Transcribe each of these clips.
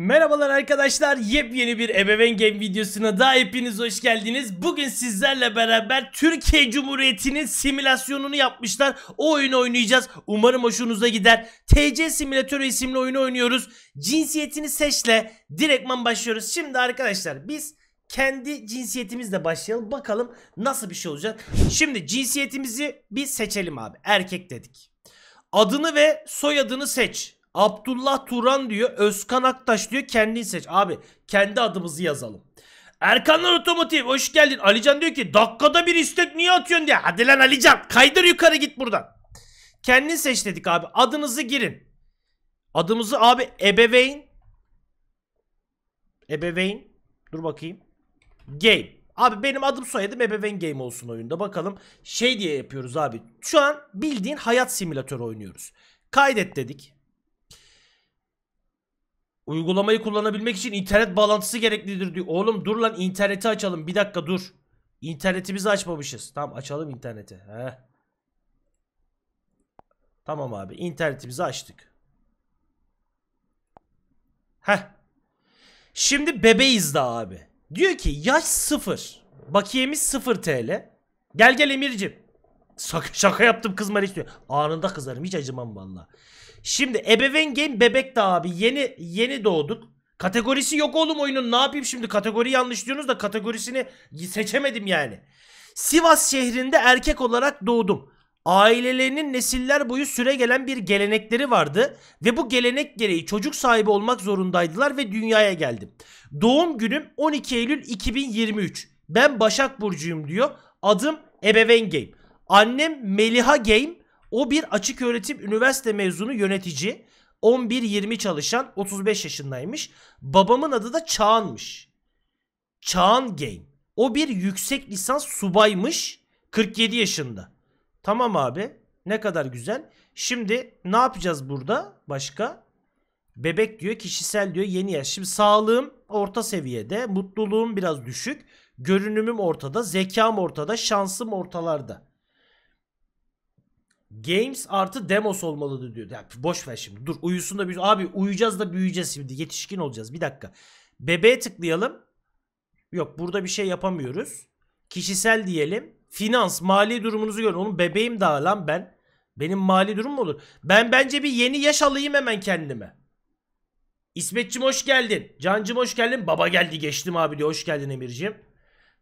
Merhabalar arkadaşlar yepyeni bir ebeveyn game videosuna da hepiniz hoş geldiniz. Bugün sizlerle beraber Türkiye Cumhuriyeti'nin simülasyonunu yapmışlar. O oyunu oynayacağız. Umarım hoşunuza gider. TC Simülatörü isimli oyunu oynuyoruz. Cinsiyetini seçle direktman başlıyoruz. Şimdi arkadaşlar biz kendi cinsiyetimizle başlayalım. Bakalım nasıl bir şey olacak. Şimdi cinsiyetimizi bir seçelim abi. Erkek dedik. Adını ve soyadını seç. Abdullah Turan diyor. Özkan Aktaş diyor. Kendin seç. Abi kendi adımızı yazalım. Erkanlar Otomotiv hoş geldin. Alican diyor ki dakikada bir istek niye atıyorsun diye. Hadi lan Alican kaydır yukarı git buradan. Kendin seç dedik abi. Adınızı girin. Adımızı abi ebeveyn. Ebeveyn. Dur bakayım. Game. Abi benim adım soyadım ebeveyn game olsun oyunda. Bakalım şey diye yapıyoruz abi. Şu an bildiğin hayat simülatörü oynuyoruz. Kaydet dedik. Uygulamayı kullanabilmek için internet bağlantısı gereklidir diyor. Oğlum dur lan interneti açalım. Bir dakika dur. İnternetimizi açmamışız. Tamam açalım interneti. Heh. Tamam abi internetimizi açtık. Heh. Şimdi bebeğiz daha abi. Diyor ki yaş sıfır. Bakiyemiz sıfır TL. Gel gel Emir'cim. Şaka, şaka yaptım kızma istiyor. Anında kızarım hiç acımam valla. Şimdi ebeveyn game bebek de abi. Yeni yeni doğduk. Kategorisi yok oğlum oyunun. Ne yapayım şimdi? Kategori yanlış diyorsunuz da kategorisini seçemedim yani. Sivas şehrinde erkek olarak doğdum. Ailelerinin nesiller boyu süre gelen bir gelenekleri vardı ve bu gelenek gereği çocuk sahibi olmak zorundaydılar ve dünyaya geldim. Doğum günüm 12 Eylül 2023. Ben Başak Burcu'yum diyor. Adım Ebeveyn Game. Annem Meliha Game, o bir açık öğretim üniversite mezunu yönetici. 11-20 çalışan 35 yaşındaymış. Babamın adı da Çağan'mış. Çağan Game. O bir yüksek lisans subaymış. 47 yaşında. Tamam abi. Ne kadar güzel. Şimdi ne yapacağız burada? Başka? Bebek diyor kişisel diyor yeni yaş. Şimdi sağlığım orta seviyede. Mutluluğum biraz düşük. Görünümüm ortada. Zekam ortada. Şansım ortalarda. Games artı demos olmalı diyor. Ya boş ver şimdi. Dur uyusun da büyüsün. Abi uyuyacağız da büyüyeceğiz şimdi. Yetişkin olacağız. Bir dakika. Bebeğe tıklayalım. Yok burada bir şey yapamıyoruz. Kişisel diyelim. Finans, mali durumunuzu görün. Oğlum bebeğim daha lan ben. Benim mali durum mu olur? Ben bence bir yeni yaş alayım hemen kendime. İsmetçim hoş geldin. Cancım hoş geldin. Baba geldi geçtim abi diyor. Hoş geldin Emir'ciğim.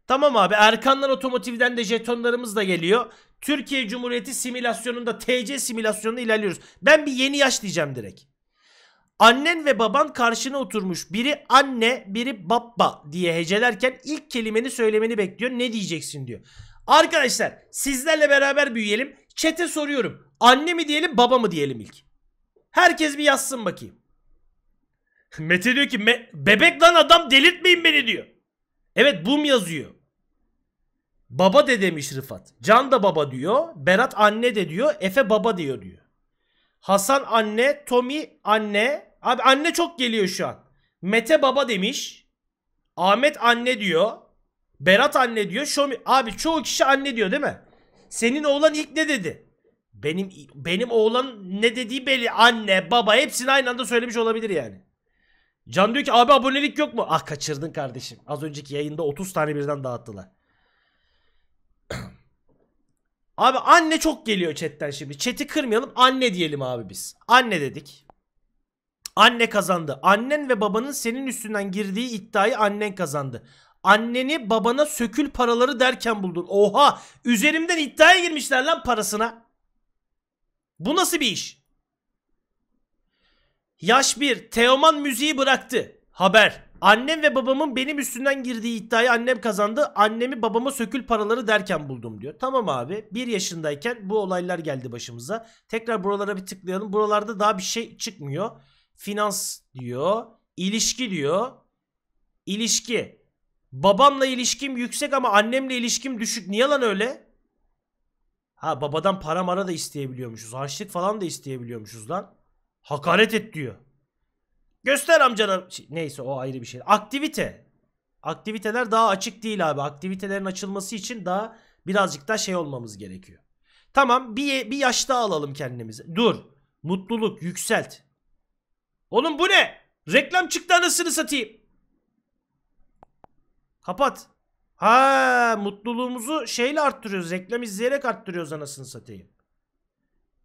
Tamam abi Erkanlar Otomotiv'den de jetonlarımız da geliyor. Türkiye Cumhuriyeti simülasyonunda TC simülasyonunda ilerliyoruz. Ben bir yeni yaş diyeceğim direkt. Annen ve baban karşına oturmuş. Biri anne, biri baba diye hecelerken ilk kelimeni söylemeni bekliyor. Ne diyeceksin diyor. Arkadaşlar sizlerle beraber büyüyelim. Çete soruyorum. Anne mi diyelim, baba mı diyelim ilk? Herkes bir yazsın bakayım. Mete diyor ki bebek lan adam delirtmeyin beni diyor. Evet bum yazıyor. Baba de demiş Rıfat. Can da baba diyor. Berat anne de diyor. Efe baba diyor diyor. Hasan anne. Tommy anne. Abi anne çok geliyor şu an. Mete baba demiş. Ahmet anne diyor. Berat anne diyor. Şomi... Abi çoğu kişi anne diyor değil mi? Senin oğlan ilk ne dedi? Benim benim oğlan ne dediği belli. Anne, baba hepsini aynı anda söylemiş olabilir yani. Can diyor ki abi abonelik yok mu? Ah kaçırdın kardeşim. Az önceki yayında 30 tane birden dağıttılar. Abi anne çok geliyor chatten şimdi. Chat'i kırmayalım. Anne diyelim abi biz. Anne dedik. Anne kazandı. Annen ve babanın senin üstünden girdiği iddiayı annen kazandı. Anneni babana sökül paraları derken buldun. Oha! Üzerimden iddiaya girmişler lan parasına. Bu nasıl bir iş? Yaş 1. Teoman müziği bıraktı. Haber. Annem ve babamın benim üstünden girdiği iddiayı annem kazandı. Annemi babama sökül paraları derken buldum diyor. Tamam abi bir yaşındayken bu olaylar geldi başımıza. Tekrar buralara bir tıklayalım. Buralarda daha bir şey çıkmıyor. Finans diyor. İlişki diyor. İlişki. Babamla ilişkim yüksek ama annemle ilişkim düşük. Niye lan öyle? Ha babadan para mara da isteyebiliyormuşuz. Harçlık falan da isteyebiliyormuşuz lan. Hakaret et diyor. Göster amcana. Şey, neyse o ayrı bir şey. Aktivite. Aktiviteler daha açık değil abi. Aktivitelerin açılması için daha birazcık daha şey olmamız gerekiyor. Tamam bir, bir yaş daha alalım kendimize. Dur. Mutluluk yükselt. Oğlum bu ne? Reklam çıktı anasını satayım. Kapat. Ha mutluluğumuzu şeyle arttırıyoruz. Reklam izleyerek arttırıyoruz anasını satayım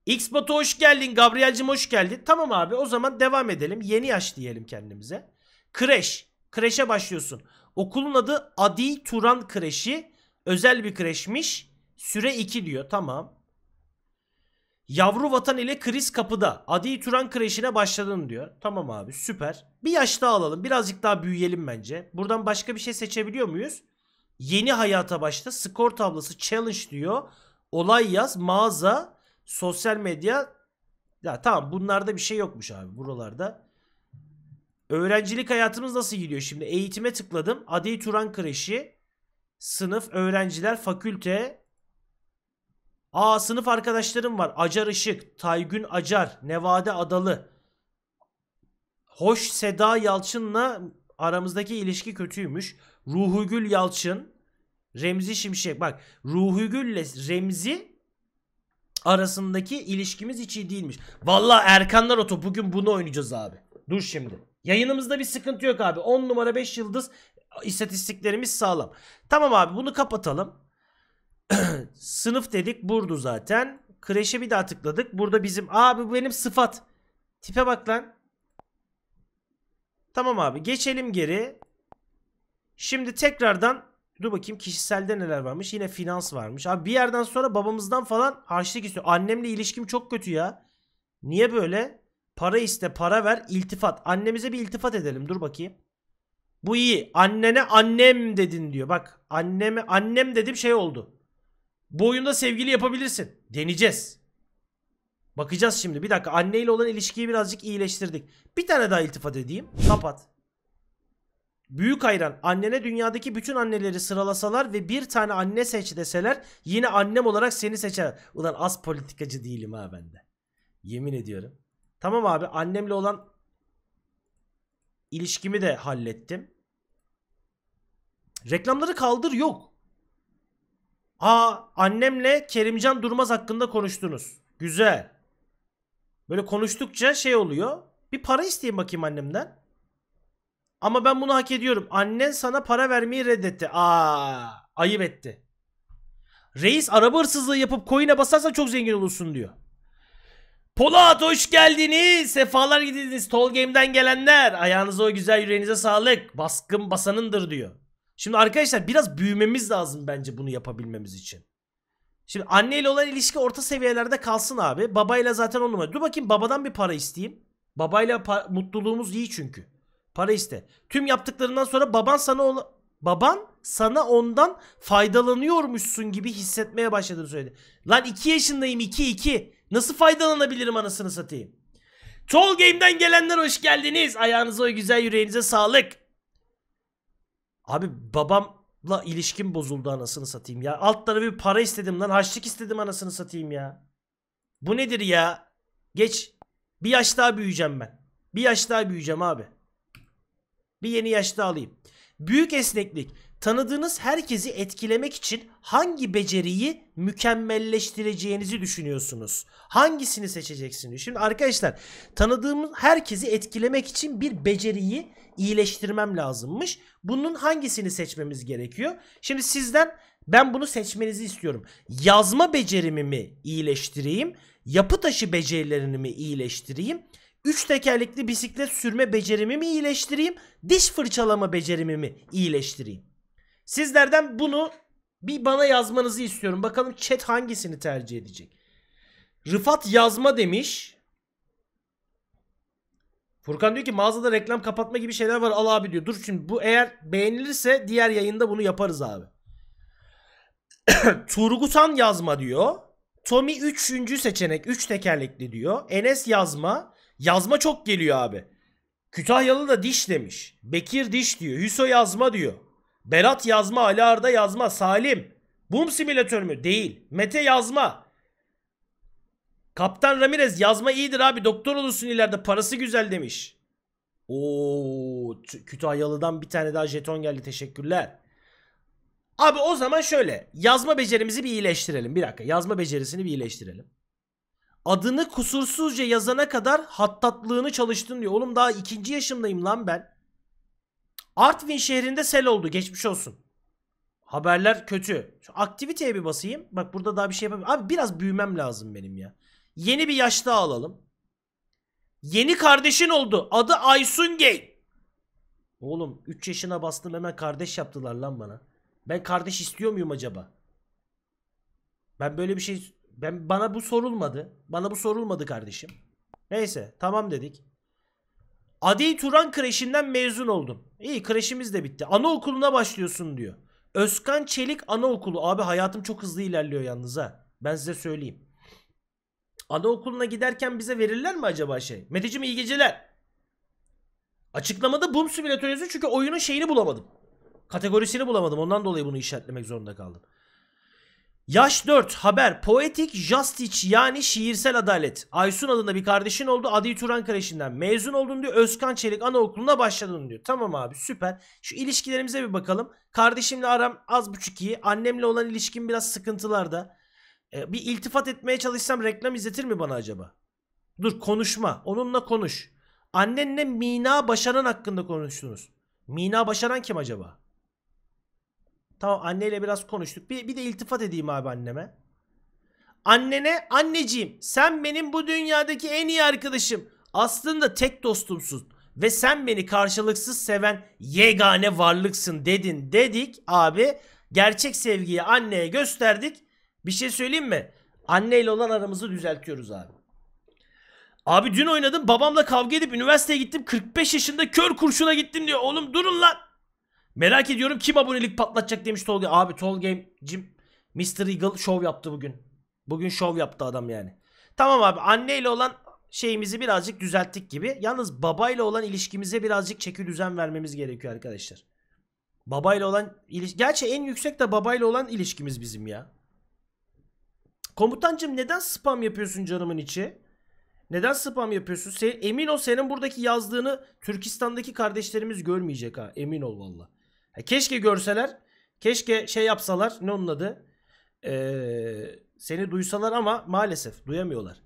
x hoş geldin. Gabriel'cim hoş geldin. Tamam abi o zaman devam edelim. Yeni yaş diyelim kendimize. Kreş. Kreşe başlıyorsun. Okulun adı Adi Turan Kreşi. Özel bir kreşmiş. Süre 2 diyor. Tamam. Yavru vatan ile kriz kapıda. Adi Turan kreşine başladın diyor. Tamam abi süper. Bir yaş daha alalım. Birazcık daha büyüyelim bence. Buradan başka bir şey seçebiliyor muyuz? Yeni hayata başla. Skor tablası challenge diyor. Olay yaz. Mağaza sosyal medya ya tamam bunlarda bir şey yokmuş abi buralarda. Öğrencilik hayatımız nasıl gidiyor şimdi? Eğitime tıkladım. Adi Turan Kreşi, sınıf, öğrenciler, fakülte. Aa sınıf arkadaşlarım var. Acar Işık, Taygün Acar, Nevade Adalı. Hoş Seda Yalçın'la aramızdaki ilişki kötüymüş. Ruhugül Yalçın, Remzi Şimşek. Bak Ruhugül'le Remzi arasındaki ilişkimiz hiç iyi değilmiş. Vallahi Erkanlar Oto bugün bunu oynayacağız abi. Dur şimdi. Yayınımızda bir sıkıntı yok abi. 10 numara 5 yıldız istatistiklerimiz sağlam. Tamam abi bunu kapatalım. Sınıf dedik burdu zaten. Kreşe bir daha tıkladık. Burada bizim abi bu benim sıfat. Tipe bak lan. Tamam abi geçelim geri. Şimdi tekrardan Dur bakayım kişiselde neler varmış. Yine finans varmış. Abi bir yerden sonra babamızdan falan harçlık istiyor. Annemle ilişkim çok kötü ya. Niye böyle? Para iste, para ver, iltifat. Annemize bir iltifat edelim. Dur bakayım. Bu iyi. Annene annem dedin diyor. Bak anneme annem dedim şey oldu. Bu oyunda sevgili yapabilirsin. Deneyeceğiz. Bakacağız şimdi. Bir dakika anneyle olan ilişkiyi birazcık iyileştirdik. Bir tane daha iltifat edeyim. Kapat. Büyük hayran. Annene dünyadaki bütün anneleri sıralasalar ve bir tane anne seç deseler yine annem olarak seni seçer. Ulan az politikacı değilim ha bende. Yemin ediyorum. Tamam abi annemle olan ilişkimi de hallettim. Reklamları kaldır yok. Aa annemle Kerimcan Durmaz hakkında konuştunuz. Güzel. Böyle konuştukça şey oluyor. Bir para isteyin bakayım annemden. Ama ben bunu hak ediyorum. Annen sana para vermeyi reddetti. Aa, ayıp etti. Reis araba hırsızlığı yapıp coin'e basarsan çok zengin olursun diyor. Polat hoş geldiniz. Sefalar gidiniz. Tol Game'den gelenler. Ayağınıza o güzel yüreğinize sağlık. Baskın basanındır diyor. Şimdi arkadaşlar biraz büyümemiz lazım bence bunu yapabilmemiz için. Şimdi anneyle olan ilişki orta seviyelerde kalsın abi. Babayla zaten olmuyor. Dur bakayım babadan bir para isteyeyim. Babayla pa mutluluğumuz iyi çünkü. Para iste. Tüm yaptıklarından sonra baban sana ola... baban sana ondan faydalanıyormuşsun gibi hissetmeye başladığını söyledi. Lan 2 yaşındayım 2 2. Nasıl faydalanabilirim anasını satayım? Tol Game'den gelenler hoş geldiniz. Ayağınıza o güzel yüreğinize sağlık. Abi babamla ilişkim bozuldu anasını satayım ya. Alt tarafı bir para istedim lan. Haçlık istedim anasını satayım ya. Bu nedir ya? Geç. Bir yaş daha büyüyeceğim ben. Bir yaş daha büyüyeceğim abi. Bir yeni yaşta alayım. Büyük esneklik. Tanıdığınız herkesi etkilemek için hangi beceriyi mükemmelleştireceğinizi düşünüyorsunuz? Hangisini seçeceksiniz? Şimdi arkadaşlar tanıdığımız herkesi etkilemek için bir beceriyi iyileştirmem lazımmış. Bunun hangisini seçmemiz gerekiyor? Şimdi sizden ben bunu seçmenizi istiyorum. Yazma becerimi mi iyileştireyim? Yapı taşı becerilerini mi iyileştireyim? üç tekerlekli bisiklet sürme becerimi mi iyileştireyim, diş fırçalama becerimi mi iyileştireyim? Sizlerden bunu bir bana yazmanızı istiyorum. Bakalım chat hangisini tercih edecek. Rıfat yazma demiş. Furkan diyor ki mağazada reklam kapatma gibi şeyler var al abi diyor. Dur şimdi bu eğer beğenilirse diğer yayında bunu yaparız abi. Turgutan yazma diyor. Tommy 3. seçenek 3 tekerlekli diyor. Enes yazma. Yazma çok geliyor abi. Kütahyalı da diş demiş. Bekir diş diyor. Hüso yazma diyor. Berat yazma, Ali Arda yazma, Salim. Boom simülatör mü? Değil. Mete yazma. Kaptan Ramirez yazma iyidir abi. Doktor olursun ileride. Parası güzel demiş. Oo, Kütahyalı'dan bir tane daha jeton geldi. Teşekkürler. Abi o zaman şöyle. Yazma becerimizi bir iyileştirelim. Bir dakika. Yazma becerisini bir iyileştirelim adını kusursuzca yazana kadar hattatlığını çalıştın diyor. Oğlum daha ikinci yaşımdayım lan ben. Artvin şehrinde sel oldu. Geçmiş olsun. Haberler kötü. Şu aktiviteye bir basayım. Bak burada daha bir şey yapamıyorum. Abi biraz büyümem lazım benim ya. Yeni bir yaş daha alalım. Yeni kardeşin oldu. Adı Aysun Gay. Oğlum 3 yaşına bastım hemen kardeş yaptılar lan bana. Ben kardeş istiyor muyum acaba? Ben böyle bir şey ben bana bu sorulmadı. Bana bu sorulmadı kardeşim. Neyse tamam dedik. Adi Turan kreşinden mezun oldum. İyi kreşimiz de bitti. Anaokuluna başlıyorsun diyor. Özkan Çelik Anaokulu. Abi hayatım çok hızlı ilerliyor yalnız ha. Ben size söyleyeyim. Anaokuluna giderken bize verirler mi acaba şey? Meteciğim iyi geceler. Açıklamada Boom Simulator yazıyor çünkü oyunun şeyini bulamadım. Kategorisini bulamadım. Ondan dolayı bunu işaretlemek zorunda kaldım. Yaş 4 haber poetik justice yani şiirsel adalet. Aysun adında bir kardeşin oldu Adi Turan Kreşi'nden mezun oldun diyor Özkan Çelik anaokuluna başladın diyor. Tamam abi süper. Şu ilişkilerimize bir bakalım. Kardeşimle aram az buçuk iyi. Annemle olan ilişkim biraz sıkıntılarda. Ee, bir iltifat etmeye çalışsam reklam izletir mi bana acaba? Dur konuşma onunla konuş. Annenle Mina Başaran hakkında konuştunuz. Mina Başaran kim acaba? Tamam anneyle biraz konuştuk. Bir, bir de iltifat edeyim abi anneme. Annene anneciğim sen benim bu dünyadaki en iyi arkadaşım. Aslında tek dostumsun ve sen beni karşılıksız seven yegane varlıksın dedin dedik abi. Gerçek sevgiyi anneye gösterdik. Bir şey söyleyeyim mi? Anneyle olan aramızı düzeltiyoruz abi. Abi dün oynadım babamla kavga edip üniversiteye gittim 45 yaşında kör kurşuna gittim diyor. Oğlum durun lan. Merak ediyorum kim abonelik patlatacak demiş Tolga. Abi Tolga Jim Mr. Eagle şov yaptı bugün. Bugün şov yaptı adam yani. Tamam abi anneyle olan şeyimizi birazcık düzelttik gibi. Yalnız babayla olan ilişkimize birazcık çeki düzen vermemiz gerekiyor arkadaşlar. Babayla olan ilişki... Gerçi en yüksek de babayla olan ilişkimiz bizim ya. Komutancım neden spam yapıyorsun canımın içi? Neden spam yapıyorsun? Sen, emin ol senin buradaki yazdığını Türkistan'daki kardeşlerimiz görmeyecek ha. Emin ol valla. Keşke görseler. Keşke şey yapsalar. Ne onun adı? Ee, seni duysalar ama maalesef duyamıyorlar.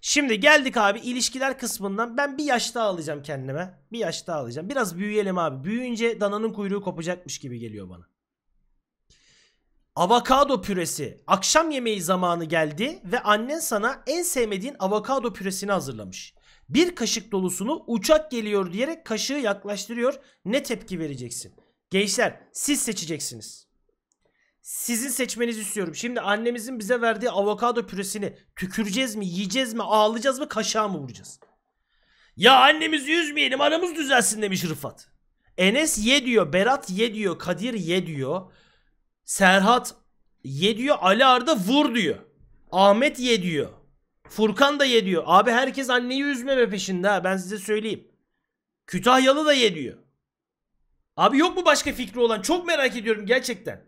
Şimdi geldik abi ilişkiler kısmından. Ben bir yaş daha alacağım kendime. Bir yaş daha alacağım. Biraz büyüyelim abi. Büyüyünce dananın kuyruğu kopacakmış gibi geliyor bana. Avokado püresi. Akşam yemeği zamanı geldi ve annen sana en sevmediğin avokado püresini hazırlamış. Bir kaşık dolusunu uçak geliyor diyerek kaşığı yaklaştırıyor. Ne tepki vereceksin? Gençler siz seçeceksiniz. Sizin seçmenizi istiyorum. Şimdi annemizin bize verdiği avokado püresini tüküreceğiz mi, yiyeceğiz mi, ağlayacağız mı, kaşağı mı vuracağız? Ya annemizi üzmeyelim aramız düzelsin demiş Rıfat. Enes ye diyor, Berat ye diyor, Kadir ye diyor. Serhat ye diyor, Ali Arda vur diyor. Ahmet ye diyor. Furkan da ye diyor. Abi herkes anneyi üzmeme peşinde ha ben size söyleyeyim. Kütahyalı da ye diyor. Abi yok mu başka fikri olan? Çok merak ediyorum gerçekten.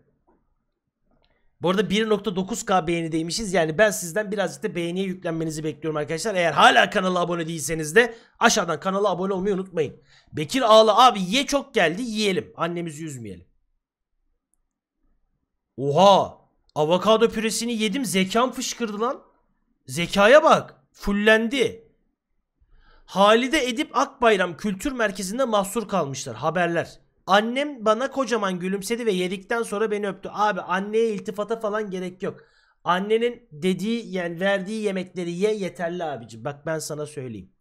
Bu arada 1.9k beğeni beğenideymişiz. Yani ben sizden birazcık da beğeniye yüklenmenizi bekliyorum arkadaşlar. Eğer hala kanala abone değilseniz de aşağıdan kanala abone olmayı unutmayın. Bekir Ağla abi ye çok geldi yiyelim. Annemizi üzmeyelim. Oha! Avokado püresini yedim zekam fışkırdı lan. Zekaya bak. Fullendi. Halide Edip Akbayram Kültür Merkezi'nde mahsur kalmışlar. Haberler. Annem bana kocaman gülümsedi ve yedikten sonra beni öptü. Abi anneye iltifata falan gerek yok. Annenin dediği yani verdiği yemekleri ye yeterli abici. Bak ben sana söyleyeyim.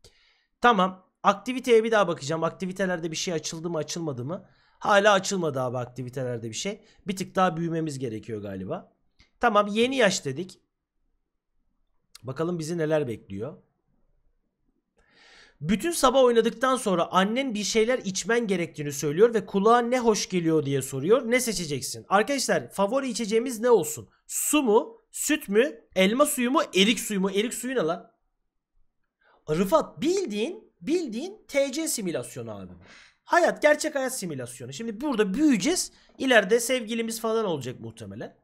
Tamam. Aktiviteye bir daha bakacağım. Aktivitelerde bir şey açıldı mı açılmadı mı? Hala açılmadı abi aktivitelerde bir şey. Bir tık daha büyümemiz gerekiyor galiba. Tamam yeni yaş dedik. Bakalım bizi neler bekliyor. Bütün sabah oynadıktan sonra annen bir şeyler içmen gerektiğini söylüyor ve kulağa ne hoş geliyor diye soruyor. Ne seçeceksin? Arkadaşlar favori içeceğimiz ne olsun? Su mu? Süt mü? Elma suyu mu? Erik suyu mu? Erik suyu ne lan? Rıfat bildiğin bildiğin TC simülasyonu abi. Hayat gerçek hayat simülasyonu. Şimdi burada büyüyeceğiz. İleride sevgilimiz falan olacak muhtemelen.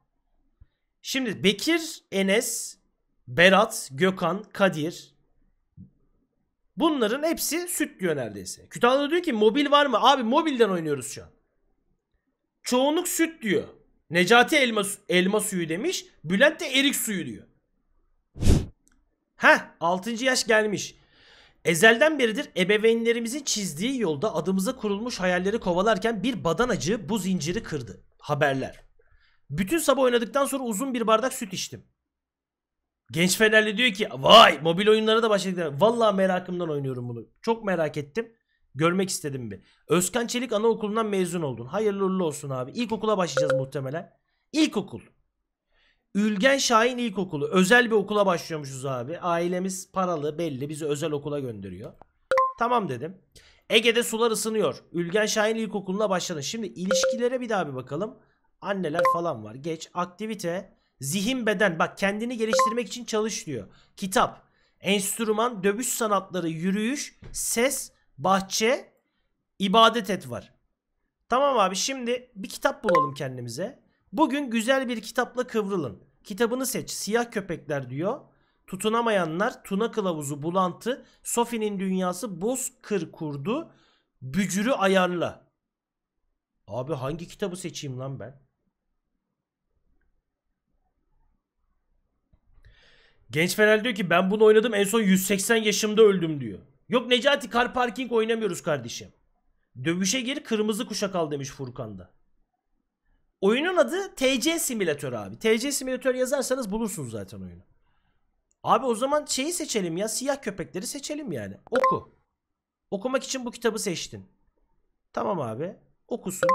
Şimdi Bekir, Enes, Berat, Gökhan, Kadir, Bunların hepsi süt diyor neredeyse. Kütahya'da diyor ki mobil var mı? Abi mobilden oynuyoruz şu an. Çoğunluk süt diyor. Necati elma, elma suyu demiş. Bülent de erik suyu diyor. Heh 6. yaş gelmiş. Ezelden beridir ebeveynlerimizin çizdiği yolda adımıza kurulmuş hayalleri kovalarken bir badanacı bu zinciri kırdı. Haberler. Bütün sabah oynadıktan sonra uzun bir bardak süt içtim. Genç Fenerli diyor ki vay mobil oyunlara da başladık. Valla merakımdan oynuyorum bunu. Çok merak ettim. Görmek istedim bir. Özkan Çelik anaokulundan mezun oldun. Hayırlı uğurlu olsun abi. İlkokula başlayacağız muhtemelen. İlkokul. Ülgen Şahin İlkokulu. Özel bir okula başlıyormuşuz abi. Ailemiz paralı belli. Bizi özel okula gönderiyor. Tamam dedim. Ege'de sular ısınıyor. Ülgen Şahin İlkokulu'na başladın. Şimdi ilişkilere bir daha bir bakalım. Anneler falan var. Geç. Aktivite. Zihin beden bak kendini geliştirmek için çalış diyor. Kitap, enstrüman, dövüş sanatları, yürüyüş, ses, bahçe, ibadet et var. Tamam abi şimdi bir kitap bulalım kendimize. Bugün güzel bir kitapla kıvrılın. Kitabını seç. Siyah köpekler diyor. Tutunamayanlar, Tuna kılavuzu, bulantı, Sophie'nin dünyası, boz kır kurdu, bücürü ayarla. Abi hangi kitabı seçeyim lan ben? Genç Fener diyor ki ben bunu oynadım en son 180 yaşımda öldüm diyor. Yok Necati kar parking oynamıyoruz kardeşim. Dövüşe gir kırmızı kuşak al demiş Furkan da. Oyunun adı TC Simülatör abi. TC Simülatör yazarsanız bulursunuz zaten oyunu. Abi o zaman şeyi seçelim ya. Siyah köpekleri seçelim yani. Oku. Okumak için bu kitabı seçtin. Tamam abi. Okusun.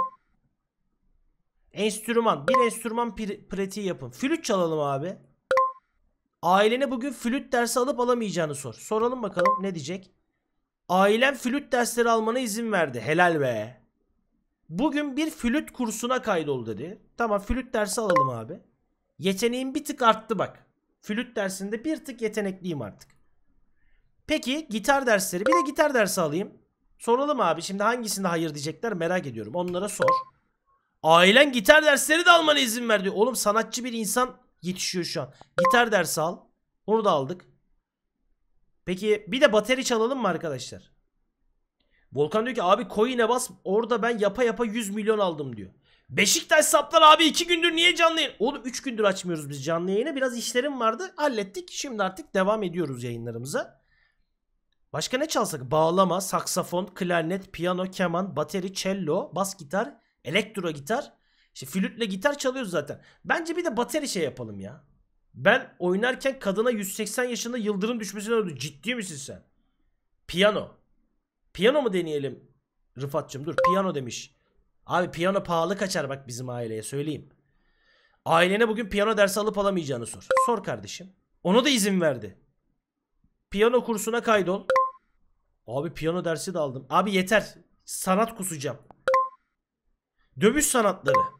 Enstrüman. Bir enstrüman pratiği yapın. Flüt çalalım abi. Ailene bugün flüt dersi alıp alamayacağını sor. Soralım bakalım ne diyecek. Ailem flüt dersleri almana izin verdi. Helal be. Bugün bir flüt kursuna kaydol dedi. Tamam flüt dersi alalım abi. Yeteneğim bir tık arttı bak. Flüt dersinde bir tık yetenekliyim artık. Peki gitar dersleri. Bir de gitar dersi alayım. Soralım abi şimdi hangisinde hayır diyecekler merak ediyorum. Onlara sor. Ailen gitar dersleri de almana izin verdi. Oğlum sanatçı bir insan Yetişiyor şu an. Gitar dersi al. Onu da aldık. Peki bir de bateri çalalım mı arkadaşlar? Volkan diyor ki abi coin'e bas orada ben yapa yapa 100 milyon aldım diyor. Beşiktaş saplar abi 2 gündür niye canlı yayın? Oğlum 3 gündür açmıyoruz biz canlı yayını. Biraz işlerim vardı. Hallettik. Şimdi artık devam ediyoruz yayınlarımıza. Başka ne çalsak? Bağlama, saksafon, klarnet, piyano, keman, bateri, cello, bas gitar, elektro gitar. İşte flütle gitar çalıyoruz zaten. Bence bir de bateri şey yapalım ya. Ben oynarken kadına 180 yaşında yıldırım düşmesine oldu. Ciddi misin sen? Piyano. Piyano mu deneyelim? Rıfat'cığım dur piyano demiş. Abi piyano pahalı kaçar bak bizim aileye söyleyeyim. Ailene bugün piyano dersi alıp alamayacağını sor. Sor kardeşim. Ona da izin verdi. Piyano kursuna kaydol. Abi piyano dersi de aldım. Abi yeter. Sanat kusacağım. Dövüş sanatları.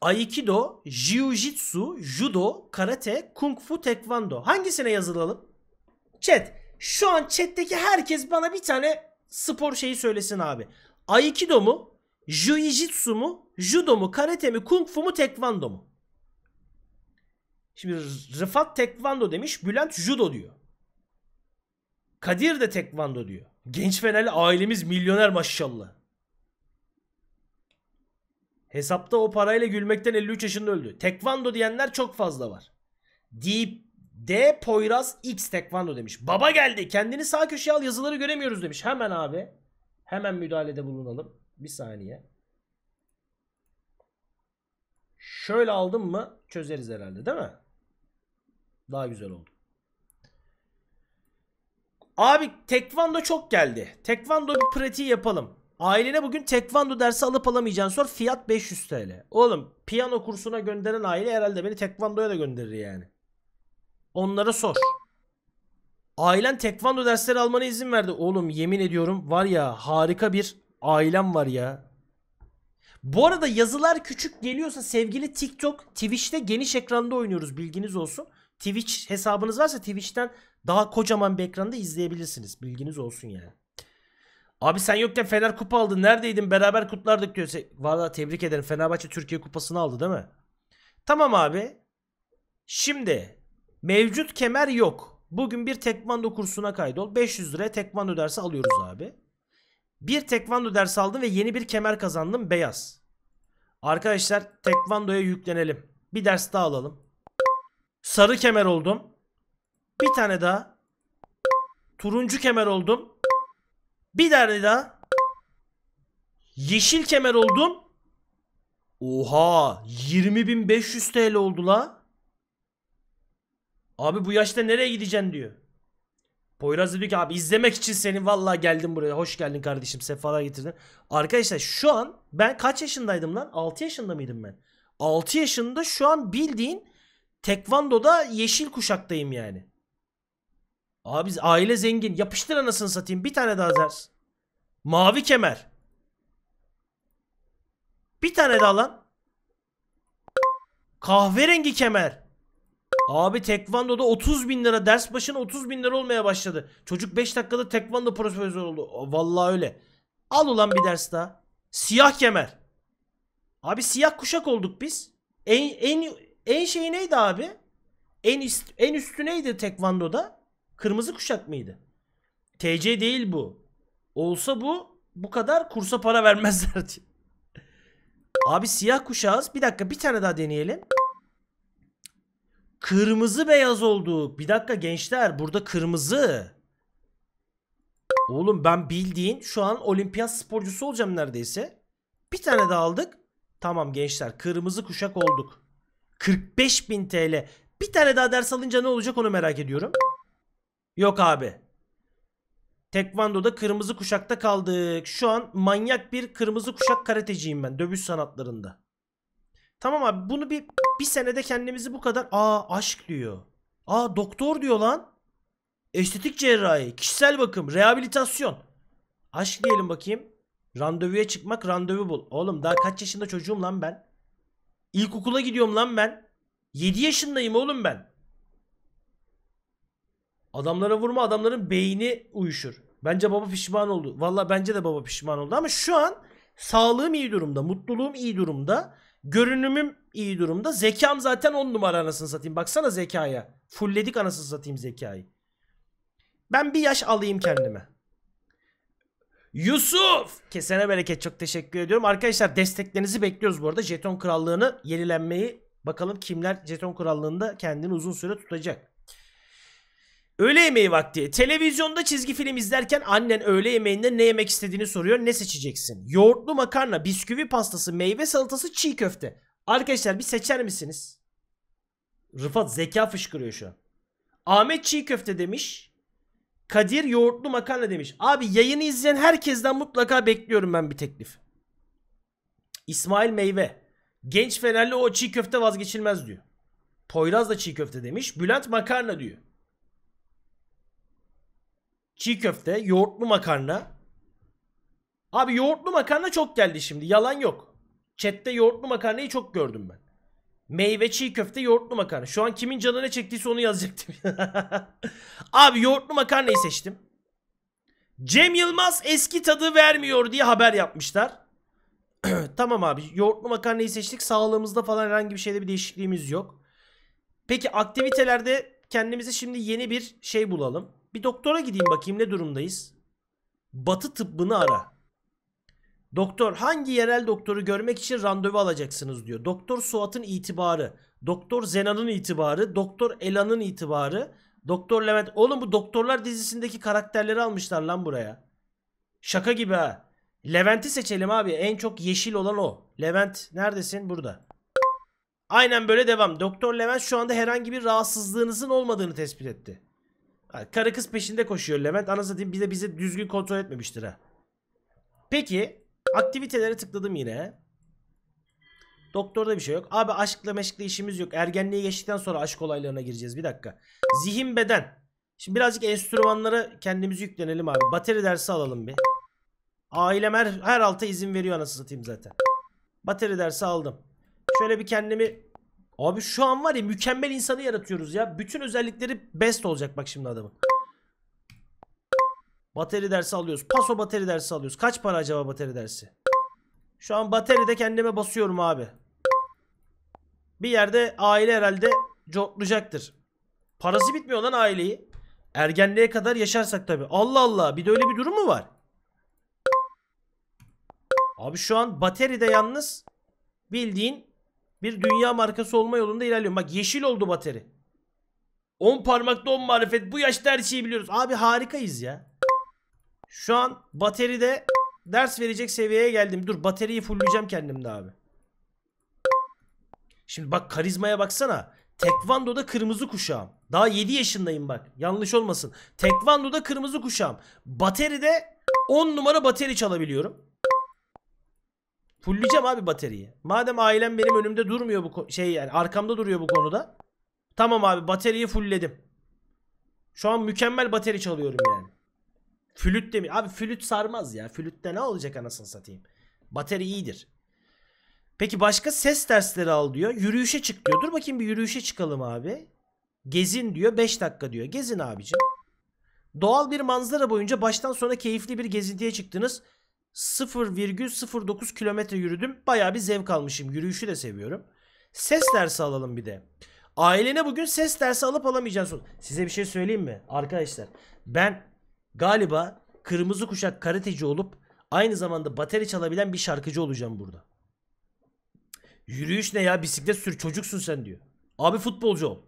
Aikido, Jiu-Jitsu, Judo, Karate, Kung Fu, Tekvando. Hangisine yazılalım? Chat. Şu an chat'teki herkes bana bir tane spor şeyi söylesin abi. Aikido mu? Jiu-Jitsu mu? Judo mu? Karate mi? Kung Fu mu? Tekvando mu? Şimdi Rıfat Tekvando demiş. Bülent Judo diyor. Kadir de Tekvando diyor. Genç Fenerli ailemiz milyoner maşallah. Hesapta o parayla gülmekten 53 yaşında öldü. Tekvando diyenler çok fazla var. Deep D Poyraz X Tekvando demiş. Baba geldi. Kendini sağ köşeye al yazıları göremiyoruz demiş. Hemen abi. Hemen müdahalede bulunalım. Bir saniye. Şöyle aldım mı çözeriz herhalde değil mi? Daha güzel oldu. Abi tekvando çok geldi. Tekvando bir pratiği yapalım. Ailene bugün tekvando dersi alıp alamayacağını sor. Fiyat 500 TL. Oğlum piyano kursuna gönderen aile herhalde beni tekvandoya da gönderir yani. Onlara sor. Ailen tekvando dersleri almana izin verdi. Oğlum yemin ediyorum var ya harika bir ailem var ya. Bu arada yazılar küçük geliyorsa sevgili TikTok, Twitch'te geniş ekranda oynuyoruz bilginiz olsun. Twitch hesabınız varsa Twitch'ten daha kocaman bir ekranda izleyebilirsiniz. Bilginiz olsun yani. Abi sen yokken Fener kupa aldı. Neredeydin? Beraber kutlardık diyor. Valla tebrik ederim. Fenerbahçe Türkiye kupasını aldı değil mi? Tamam abi. Şimdi mevcut kemer yok. Bugün bir tekvando kursuna kaydol. 500 liraya tekvando dersi alıyoruz abi. Bir tekvando dersi aldım ve yeni bir kemer kazandım. Beyaz. Arkadaşlar tekvandoya yüklenelim. Bir ders daha alalım. Sarı kemer oldum. Bir tane daha. Turuncu kemer oldum. Bir derdi daha. Yeşil kemer oldum. Oha 20.500 TL oldu la. Abi bu yaşta nereye gideceksin diyor. Poyraz diyor ki abi izlemek için senin vallahi geldim buraya. Hoş geldin kardeşim sefalar getirdin. Arkadaşlar şu an ben kaç yaşındaydım lan? 6 yaşında mıydım ben? 6 yaşında şu an bildiğin tekvandoda yeşil kuşaktayım yani. Abi aile zengin. Yapıştır anasını satayım. Bir tane daha zers. Mavi kemer. Bir tane daha lan. Kahverengi kemer. Abi tekvandoda 30 bin lira ders başına 30 bin lira olmaya başladı. Çocuk 5 dakikada tekvando profesörü oldu. Vallahi öyle. Al ulan bir ders daha. Siyah kemer. Abi siyah kuşak olduk biz. En en en şey neydi abi? En üst, en üstü neydi tekvandoda? Kırmızı kuşak mıydı? TC değil bu. Olsa bu bu kadar kursa para vermezlerdi. Abi siyah kuşağız. Bir dakika bir tane daha deneyelim. Kırmızı beyaz oldu. Bir dakika gençler burada kırmızı. Oğlum ben bildiğin şu an olimpiyat sporcusu olacağım neredeyse. Bir tane daha aldık. Tamam gençler kırmızı kuşak olduk. 45.000 TL. Bir tane daha ders alınca ne olacak onu merak ediyorum. Yok abi. Tekvando'da kırmızı kuşakta kaldık. Şu an manyak bir kırmızı kuşak karateciyim ben dövüş sanatlarında. Tamam abi bunu bir bir senede kendimizi bu kadar aa aşk diyor. Aa doktor diyor lan. Estetik cerrahi, kişisel bakım, rehabilitasyon. Aşk diyelim bakayım. Randevuya çıkmak, randevu bul. Oğlum daha kaç yaşında çocuğum lan ben? İlkokula gidiyorum lan ben. 7 yaşındayım oğlum ben. Adamlara vurma adamların beyni uyuşur. Bence baba pişman oldu. Valla bence de baba pişman oldu ama şu an sağlığım iyi durumda. Mutluluğum iyi durumda. Görünümüm iyi durumda. Zekam zaten on numara anasını satayım. Baksana zekaya. Fullledik anasını satayım zekayı. Ben bir yaş alayım kendime. Yusuf! Kesene bereket çok teşekkür ediyorum. Arkadaşlar desteklerinizi bekliyoruz bu arada. Jeton krallığını yenilenmeyi. Bakalım kimler jeton krallığında kendini uzun süre tutacak. Öğle yemeği vakti. Televizyonda çizgi film izlerken annen öğle yemeğinde ne yemek istediğini soruyor. Ne seçeceksin? Yoğurtlu makarna, bisküvi pastası, meyve salatası, çiğ köfte. Arkadaşlar bir seçer misiniz? Rıfat zeka fışkırıyor şu an. Ahmet çiğ köfte demiş. Kadir yoğurtlu makarna demiş. Abi yayını izleyen herkesten mutlaka bekliyorum ben bir teklif. İsmail Meyve. Genç Fenerli o çiğ köfte vazgeçilmez diyor. Poyraz da çiğ köfte demiş. Bülent makarna diyor çiğ köfte, yoğurtlu makarna. Abi yoğurtlu makarna çok geldi şimdi. Yalan yok. Chat'te yoğurtlu makarnayı çok gördüm ben. Meyve çiğ köfte yoğurtlu makarna. Şu an kimin canı ne çektiyse onu yazacaktım. Abi yoğurtlu makarnayı seçtim. Cem Yılmaz eski tadı vermiyor diye haber yapmışlar. tamam abi yoğurtlu makarnayı seçtik. Sağlığımızda falan herhangi bir şeyde bir değişikliğimiz yok. Peki aktivitelerde kendimize şimdi yeni bir şey bulalım. Bir doktora gideyim bakayım ne durumdayız. Batı tıbbını ara. Doktor hangi yerel doktoru görmek için randevu alacaksınız diyor. Doktor Suat'ın itibarı, Doktor Zenan'ın itibarı, Doktor Elan'ın itibarı, Doktor Levent. Oğlum bu doktorlar dizisindeki karakterleri almışlar lan buraya. Şaka gibi ha. Levent'i seçelim abi. En çok yeşil olan o. Levent neredesin? Burada. Aynen böyle devam. Doktor Levent şu anda herhangi bir rahatsızlığınızın olmadığını tespit etti. Karı kız peşinde koşuyor Levent. Anasını satayım bize bizi düzgün kontrol etmemiştir ha. Peki aktivitelere tıkladım yine. Doktorda bir şey yok. Abi aşkla meşkle işimiz yok. Ergenliğe geçtikten sonra aşk olaylarına gireceğiz. Bir dakika. Zihin beden. Şimdi birazcık enstrümanlara kendimizi yüklenelim abi. Bateri dersi alalım bir. Ailem her, her alta izin veriyor anasını satayım zaten. Bateri dersi aldım. Şöyle bir kendimi Abi şu an var ya mükemmel insanı yaratıyoruz ya. Bütün özellikleri best olacak bak şimdi adamın. Bateri dersi alıyoruz. Paso bateri dersi alıyoruz. Kaç para acaba bateri dersi? Şu an bateri de kendime basıyorum abi. Bir yerde aile herhalde cortlayacaktır. Parası bitmiyor lan aileyi. Ergenliğe kadar yaşarsak tabi. Allah Allah bir de öyle bir durum mu var? Abi şu an bateri de yalnız bildiğin bir dünya markası olma yolunda ilerliyorum. Bak yeşil oldu bateri. 10 parmakta 10 marifet. Bu yaşta her şeyi biliyoruz. Abi harikayız ya. Şu an bateride ders verecek seviyeye geldim. Dur bateriyi fullleyeceğim kendimde abi. Şimdi bak karizmaya baksana. Tekvando'da kırmızı kuşağım. Daha 7 yaşındayım bak. Yanlış olmasın. Tekvando'da kırmızı kuşağım. Bateride 10 numara bateri çalabiliyorum. Fulleyeceğim abi bataryayı. Madem ailem benim önümde durmuyor bu şey yani arkamda duruyor bu konuda. Tamam abi bataryayı fullledim. Şu an mükemmel bateri çalıyorum yani. Flüt de mi? Abi flüt sarmaz ya. Flütte ne olacak anasını satayım. Bateri iyidir. Peki başka ses dersleri al diyor. Yürüyüşe çık diyor. Dur bakayım bir yürüyüşe çıkalım abi. Gezin diyor. 5 dakika diyor. Gezin abicim. Doğal bir manzara boyunca baştan sona keyifli bir gezintiye çıktınız. 0,09 kilometre yürüdüm. Baya bir zevk almışım. Yürüyüşü de seviyorum. Ses dersi alalım bir de. Ailene bugün ses dersi alıp alamayacağını Size bir şey söyleyeyim mi? Arkadaşlar ben galiba kırmızı kuşak karateci olup aynı zamanda bateri çalabilen bir şarkıcı olacağım burada. Yürüyüş ne ya bisiklet sür çocuksun sen diyor. Abi futbolcu ol.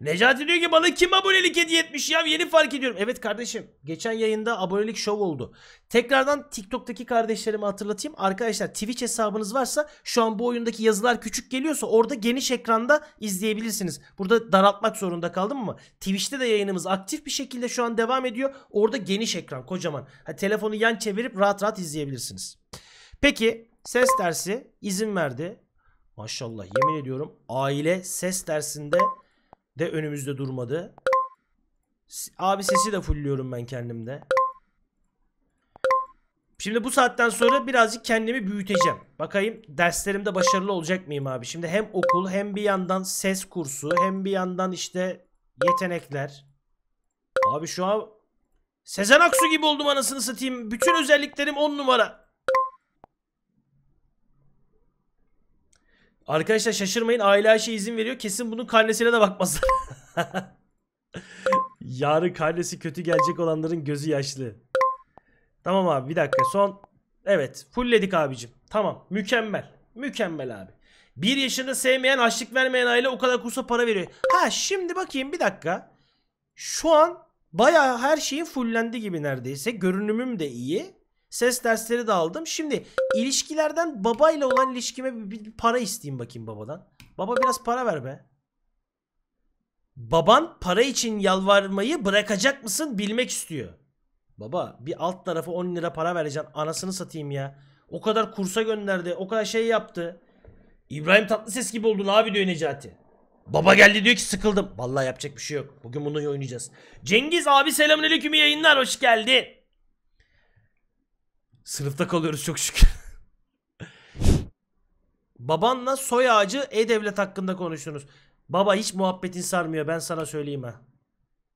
Necati diyor ki bana kim abonelik hediye etmiş ya yeni fark ediyorum. Evet kardeşim geçen yayında abonelik şov oldu. Tekrardan TikTok'taki kardeşlerimi hatırlatayım. Arkadaşlar Twitch hesabınız varsa şu an bu oyundaki yazılar küçük geliyorsa orada geniş ekranda izleyebilirsiniz. Burada daraltmak zorunda kaldım mı? Twitch'te de yayınımız aktif bir şekilde şu an devam ediyor. Orada geniş ekran kocaman. Ha, telefonu yan çevirip rahat rahat izleyebilirsiniz. Peki ses dersi izin verdi. Maşallah yemin ediyorum aile ses dersinde de önümüzde durmadı. Abi sesi de fullüyorum ben kendimde. Şimdi bu saatten sonra birazcık kendimi büyüteceğim. Bakayım derslerimde başarılı olacak mıyım abi? Şimdi hem okul hem bir yandan ses kursu hem bir yandan işte yetenekler. Abi şu an Sezen Aksu gibi oldum anasını satayım. Bütün özelliklerim on numara. Arkadaşlar şaşırmayın aile her Ayşe izin veriyor. Kesin bunun karnesine de bakmasın. Yarın karnesi kötü gelecek olanların gözü yaşlı. Tamam abi bir dakika son. Evet fullledik abicim. Tamam mükemmel. Mükemmel abi. Bir yaşını sevmeyen açlık vermeyen aile o kadar kursa para veriyor. Ha şimdi bakayım bir dakika. Şu an baya her şeyi fullendi gibi neredeyse. Görünümüm de iyi. Ses dersleri de aldım. Şimdi ilişkilerden babayla olan ilişkime bir, bir, bir para isteyeyim bakayım babadan. Baba biraz para ver be. Baban para için yalvarmayı bırakacak mısın bilmek istiyor. Baba bir alt tarafı 10 lira para vereceğim. Anasını satayım ya. O kadar kursa gönderdi. O kadar şey yaptı. İbrahim tatlı ses gibi oldun abi diyor Necati. Baba geldi diyor ki sıkıldım. Vallahi yapacak bir şey yok. Bugün bunu oynayacağız. Cengiz abi selamünaleyküm yayınlar. Hoş geldin. Sınıfta kalıyoruz çok şükür. Babanla soy ağacı e-devlet hakkında konuştunuz. Baba hiç muhabbetin sarmıyor ben sana söyleyeyim ha.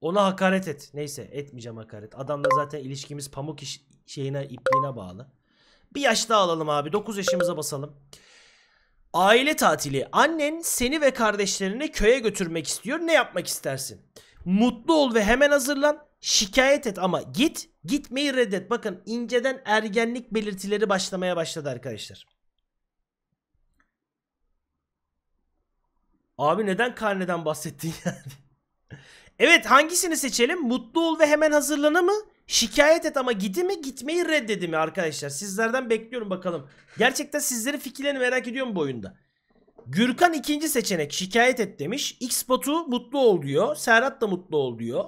Ona hakaret et. Neyse etmeyeceğim hakaret. Adamla zaten ilişkimiz pamuk iş şeyine ipliğine bağlı. Bir yaş daha alalım abi. 9 yaşımıza basalım. Aile tatili. Annen seni ve kardeşlerini köye götürmek istiyor. Ne yapmak istersin? Mutlu ol ve hemen hazırlan. Şikayet et ama git. Gitmeyi reddet. Bakın inceden ergenlik belirtileri başlamaya başladı arkadaşlar. Abi neden karneden bahsettin yani? evet hangisini seçelim? Mutlu ol ve hemen hazırlanı mı? Şikayet et ama gidi mi gitmeyi reddedi mi arkadaşlar? Sizlerden bekliyorum bakalım. Gerçekten sizlerin fikirlerini merak ediyorum bu oyunda. Gürkan ikinci seçenek şikayet et demiş. X botu mutlu ol diyor. Serhat da mutlu ol diyor.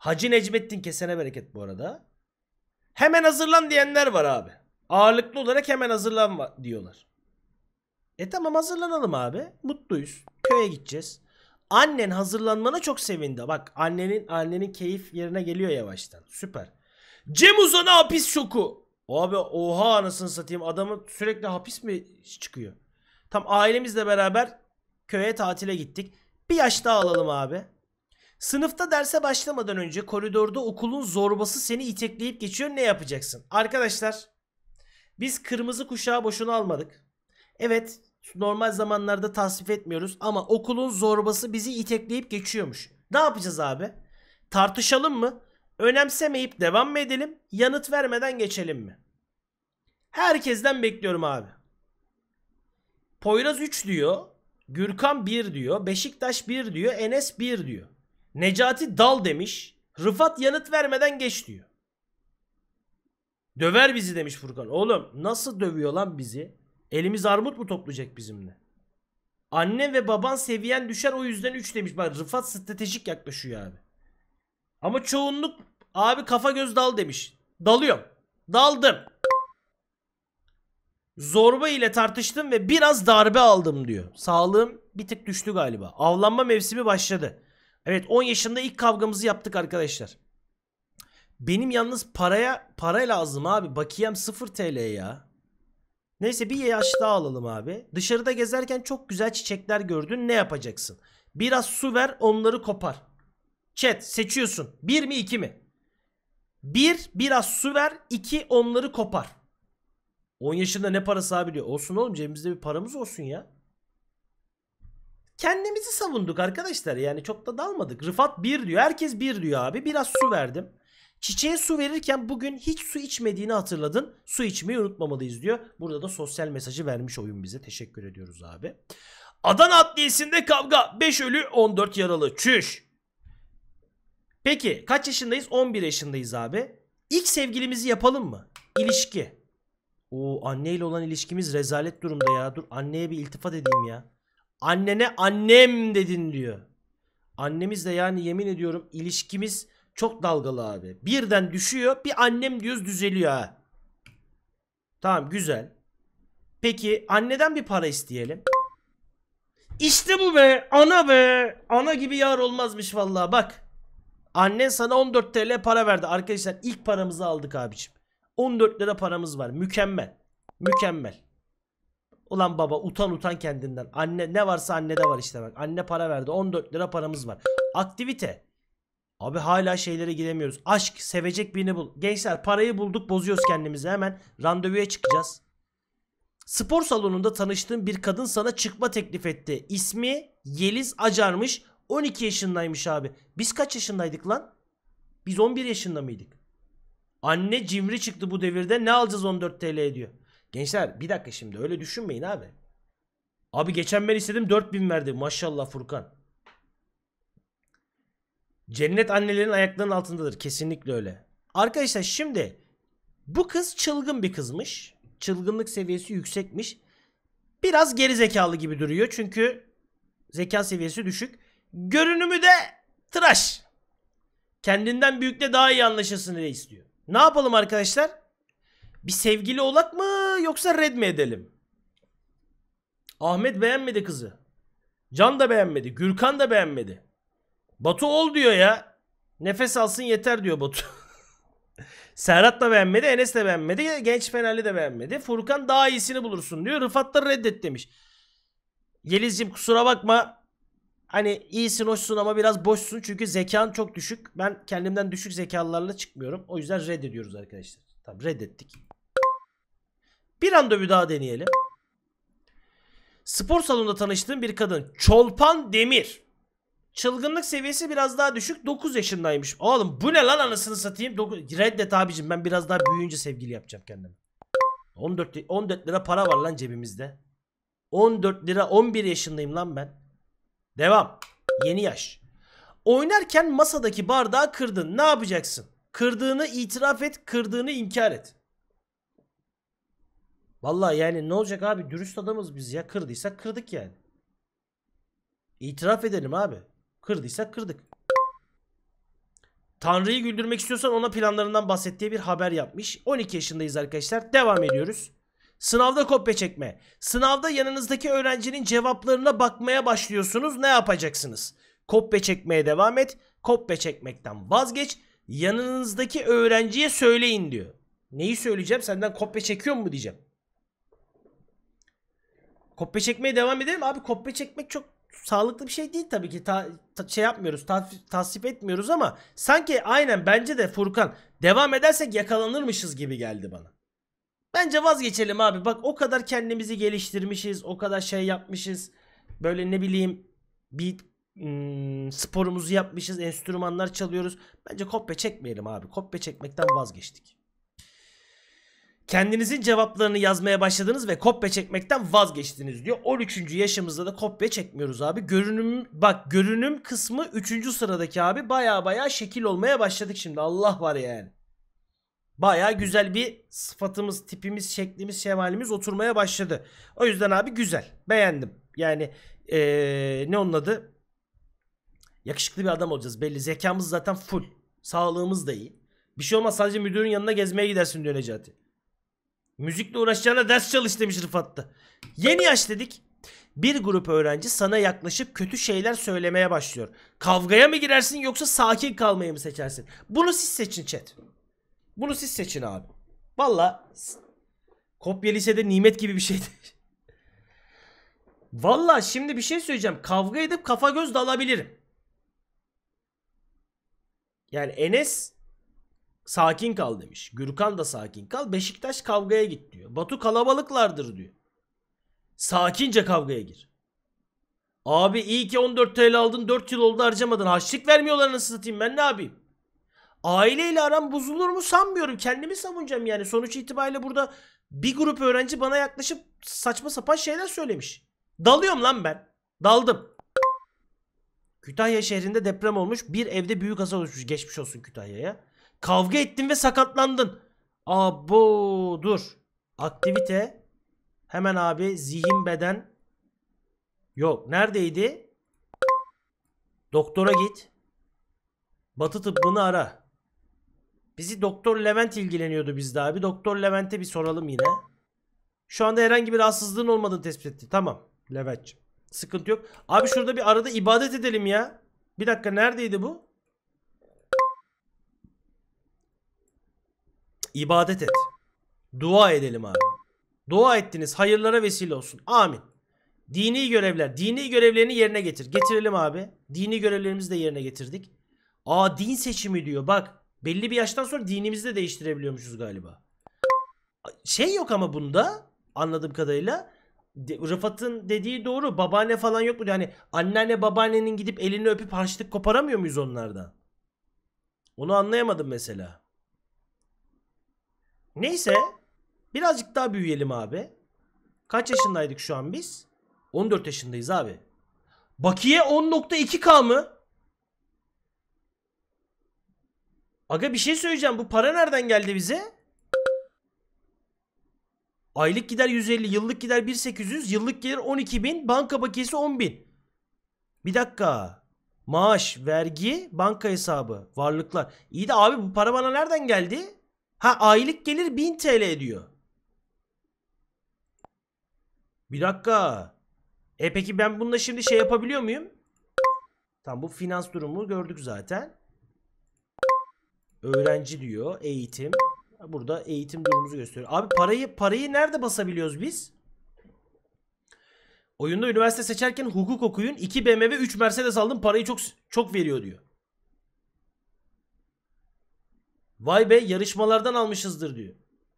Hacı Necmettin kesene bereket bu arada. Hemen hazırlan diyenler var abi. Ağırlıklı olarak hemen hazırlan diyorlar. E tamam hazırlanalım abi. Mutluyuz. Köye gideceğiz. Annen hazırlanmana çok sevindi. Bak annenin annenin keyif yerine geliyor yavaştan. Süper. Cem Uzan'a hapis şoku. Abi oha anasını satayım. adamı sürekli hapis mi çıkıyor? Tam ailemizle beraber köye tatile gittik. Bir yaş daha alalım abi. Sınıfta derse başlamadan önce koridorda okulun zorbası seni itekleyip geçiyor ne yapacaksın? Arkadaşlar biz kırmızı kuşağı boşuna almadık. Evet normal zamanlarda tasvip etmiyoruz ama okulun zorbası bizi itekleyip geçiyormuş. Ne yapacağız abi? Tartışalım mı? Önemsemeyip devam mı edelim? Yanıt vermeden geçelim mi? Herkesten bekliyorum abi. Poyraz 3 diyor. Gürkan 1 diyor. Beşiktaş 1 diyor. Enes 1 diyor. Necati dal demiş. Rıfat yanıt vermeden geç diyor. Döver bizi demiş Furkan. Oğlum nasıl dövüyor lan bizi? Elimiz armut mu toplayacak bizimle? Anne ve baban seviyen düşer o yüzden 3 demiş. Bak Rıfat stratejik yaklaşıyor abi. Ama çoğunluk abi kafa göz dal demiş. Dalıyorum. Daldım. Zorba ile tartıştım ve biraz darbe aldım diyor. Sağlığım bir tık düştü galiba. Avlanma mevsimi başladı. Evet 10 yaşında ilk kavgamızı yaptık arkadaşlar. Benim yalnız paraya para lazım abi. Bakiyem 0 TL ya. Neyse bir yaş daha alalım abi. Dışarıda gezerken çok güzel çiçekler gördün. Ne yapacaksın? Biraz su ver onları kopar. Chat seçiyorsun. 1 mi 2 mi? 1 bir, biraz su ver 2 onları kopar. 10 yaşında ne parası abi diyor. Olsun oğlum cebimizde bir paramız olsun ya kendimizi savunduk arkadaşlar. Yani çok da dalmadık. Rıfat bir diyor. Herkes bir diyor abi. Biraz su verdim. Çiçeğe su verirken bugün hiç su içmediğini hatırladın. Su içmeyi unutmamalıyız diyor. Burada da sosyal mesajı vermiş oyun bize. Teşekkür ediyoruz abi. Adana Adliyesi'nde kavga. 5 ölü 14 yaralı. Çüş. Peki kaç yaşındayız? 11 yaşındayız abi. İlk sevgilimizi yapalım mı? İlişki. Oo anneyle olan ilişkimiz rezalet durumda ya. Dur anneye bir iltifat edeyim ya. Annene annem dedin diyor. Annemizle yani yemin ediyorum ilişkimiz çok dalgalı abi. Birden düşüyor bir annem diyoruz düzeliyor ha. Tamam güzel. Peki anneden bir para isteyelim. İşte bu be ana be. Ana gibi yar olmazmış vallahi bak. Annen sana 14 TL para verdi arkadaşlar ilk paramızı aldık abiciğim. 14 lira paramız var mükemmel. Mükemmel. Ulan baba utan utan kendinden. Anne ne varsa annede var işte bak. Anne para verdi. 14 lira paramız var. Aktivite. Abi hala şeylere giremiyoruz. Aşk sevecek birini bul. Gençler parayı bulduk bozuyoruz kendimizi hemen. Randevuya çıkacağız. Spor salonunda tanıştığım bir kadın sana çıkma teklif etti. İsmi Yeliz Acarmış. 12 yaşındaymış abi. Biz kaç yaşındaydık lan? Biz 11 yaşında mıydık? Anne cimri çıktı bu devirde ne alacağız 14 TL diyor. Gençler bir dakika şimdi öyle düşünmeyin abi. Abi geçen ben istedim 4000 verdi maşallah Furkan. Cennet annelerin ayaklarının altındadır kesinlikle öyle. Arkadaşlar şimdi bu kız çılgın bir kızmış. Çılgınlık seviyesi yüksekmiş. Biraz geri zekalı gibi duruyor çünkü zeka seviyesi düşük. Görünümü de tıraş. Kendinden büyükle daha iyi anlaşılsın diye istiyor. Ne yapalım arkadaşlar? Bir sevgili olak mı yoksa red mi edelim? Ahmet beğenmedi kızı. Can da beğenmedi. Gürkan da beğenmedi. Batu ol diyor ya. Nefes alsın yeter diyor Batu. Serhat da beğenmedi. Enes de beğenmedi. Genç Fenerli de beğenmedi. Furkan daha iyisini bulursun diyor. Rıfat da reddet demiş. Yeliz'ciğim kusura bakma. Hani iyisin hoşsun ama biraz boşsun. Çünkü zekan çok düşük. Ben kendimden düşük zekalarla çıkmıyorum. O yüzden reddediyoruz arkadaşlar. Tamam reddettik. Bir bir daha deneyelim. Spor salonunda tanıştığım bir kadın. Çolpan Demir. Çılgınlık seviyesi biraz daha düşük. 9 yaşındaymış. Oğlum bu ne lan anasını satayım. Reddet abicim ben biraz daha büyüyünce sevgili yapacağım kendimi. 14, 14 lira para var lan cebimizde. 14 lira 11 yaşındayım lan ben. Devam. Yeni yaş. Oynarken masadaki bardağı kırdın. Ne yapacaksın? Kırdığını itiraf et, kırdığını inkar et. Vallahi yani ne olacak abi dürüst adamız biz ya kırdıysak kırdık yani. İtiraf edelim abi. Kırdıysak kırdık. Tanrı'yı güldürmek istiyorsan ona planlarından bahset diye bir haber yapmış. 12 yaşındayız arkadaşlar. Devam ediyoruz. Sınavda kopya çekme. Sınavda yanınızdaki öğrencinin cevaplarına bakmaya başlıyorsunuz. Ne yapacaksınız? Kopya çekmeye devam et. Kopya çekmekten vazgeç. Yanınızdaki öğrenciye söyleyin diyor. Neyi söyleyeceğim? Senden kopya çekiyor mu diyeceğim. Kopya çekmeye devam edelim. Abi kopya çekmek çok sağlıklı bir şey değil tabii ki. Ta, ta, şey yapmıyoruz, ta, tasvip etmiyoruz ama sanki aynen bence de Furkan devam edersek yakalanırmışız gibi geldi bana. Bence vazgeçelim abi. Bak o kadar kendimizi geliştirmişiz, o kadar şey yapmışız. Böyle ne bileyim bir ım, hmm, sporumuzu yapmışız, enstrümanlar çalıyoruz. Bence kopya çekmeyelim abi. Kopya çekmekten vazgeçtik. Kendinizin cevaplarını yazmaya başladınız ve kopya çekmekten vazgeçtiniz diyor. 13. yaşımızda da kopya çekmiyoruz abi. Görünüm bak görünüm kısmı 3. sıradaki abi baya baya şekil olmaya başladık şimdi. Allah var yani. Baya güzel bir sıfatımız, tipimiz, şeklimiz, şemalimiz oturmaya başladı. O yüzden abi güzel. Beğendim. Yani ee, ne onun adı? Yakışıklı bir adam olacağız belli. Zekamız zaten full. Sağlığımız da iyi. Bir şey olmaz sadece müdürün yanına gezmeye gidersin diyor Necati. Müzikle uğraşacağına ders çalış demiş Rıfat'ta. Yeni yaş dedik. Bir grup öğrenci sana yaklaşıp kötü şeyler söylemeye başlıyor. Kavgaya mı girersin yoksa sakin kalmayı mı seçersin? Bunu siz seçin chat. Bunu siz seçin abi. Valla kopya lisede nimet gibi bir şeydi. Valla şimdi bir şey söyleyeceğim. Kavga edip kafa göz dalabilirim. Yani Enes Sakin kal demiş. Gürkan da sakin kal. Beşiktaş kavgaya git diyor. Batu kalabalıklardır diyor. Sakince kavgaya gir. Abi iyi ki 14 TL aldın 4 yıl oldu harcamadın. Haçlık vermiyorlar nasıl satayım ben ne yapayım? Aileyle aram bozulur mu sanmıyorum. Kendimi savunacağım yani. Sonuç itibariyle burada bir grup öğrenci bana yaklaşıp saçma sapan şeyler söylemiş. Dalıyorum lan ben. Daldım. Kütahya şehrinde deprem olmuş. Bir evde büyük hasar oluşmuş. Geçmiş olsun Kütahya'ya. Kavga ettin ve sakatlandın. Abo dur. Aktivite. Hemen abi zihin beden. Yok neredeydi? Doktora git. Batı tıbbını ara. Bizi Doktor Levent ilgileniyordu bizde abi. Doktor Levent'e bir soralım yine. Şu anda herhangi bir rahatsızlığın olmadığını tespit etti. Tamam Levent'ciğim. Sıkıntı yok. Abi şurada bir arada ibadet edelim ya. Bir dakika neredeydi bu? İbadet et. Dua edelim abi. Dua ettiniz hayırlara vesile olsun. Amin. Dini görevler. Dini görevlerini yerine getir. Getirelim abi. Dini görevlerimizi de yerine getirdik. Aa din seçimi diyor. Bak belli bir yaştan sonra dinimizi de değiştirebiliyormuşuz galiba. Şey yok ama bunda anladığım kadarıyla. Rıfat'ın dediği doğru. Babaanne falan yok mu? Yani anneanne babaannenin gidip elini öpüp harçlık koparamıyor muyuz onlardan? Onu anlayamadım mesela. Neyse. Birazcık daha büyüyelim abi. Kaç yaşındaydık şu an biz? 14 yaşındayız abi. Bakiye 10.2k mı? Aga bir şey söyleyeceğim. Bu para nereden geldi bize? Aylık gider 150, yıllık gider 1800, yıllık gelir 12000, banka bakiyesi 10000. Bir dakika. Maaş, vergi, banka hesabı, varlıklar. İyi de abi bu para bana nereden geldi? Ha aylık gelir 1000 TL diyor. Bir dakika. E peki ben bununla şimdi şey yapabiliyor muyum? Tam bu finans durumu gördük zaten. Öğrenci diyor, eğitim. Burada eğitim durumumuzu gösteriyor. Abi parayı parayı nerede basabiliyoruz biz? Oyunda üniversite seçerken hukuk okuyun. 2 BMW, 3 Mercedes aldım. Parayı çok çok veriyor diyor. Vay be yarışmalardan almışızdır diyor.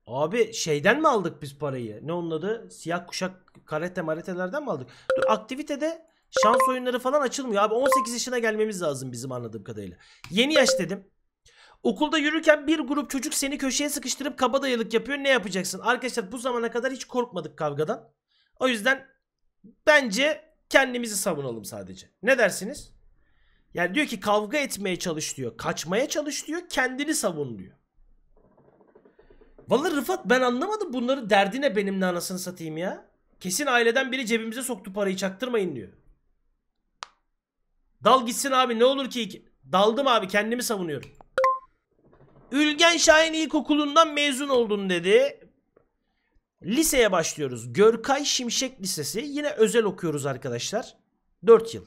Abi şeyden mi aldık biz parayı? Ne onun adı? Siyah kuşak karate maretelerden mi aldık? Dur aktivitede şans oyunları falan açılmıyor. Abi 18 yaşına gelmemiz lazım bizim anladığım kadarıyla. Yeni yaş dedim. Okulda yürürken bir grup çocuk seni köşeye sıkıştırıp kabadayılık yapıyor. Ne yapacaksın? Arkadaşlar bu zamana kadar hiç korkmadık kavgadan. O yüzden bence kendimizi savunalım sadece. Ne dersiniz? Yani diyor ki kavga etmeye çalış diyor. Kaçmaya çalış diyor. Kendini savun diyor. Vallahi Rıfat ben anlamadım bunları derdine benimle anasını satayım ya. Kesin aileden biri cebimize soktu parayı çaktırmayın diyor. Dal gitsin abi ne olur ki. Daldım abi kendimi savunuyorum. Ülgen Şahin İlkokulu'ndan mezun oldun dedi. Liseye başlıyoruz. Görkay Şimşek Lisesi. Yine özel okuyoruz arkadaşlar. 4 yıl.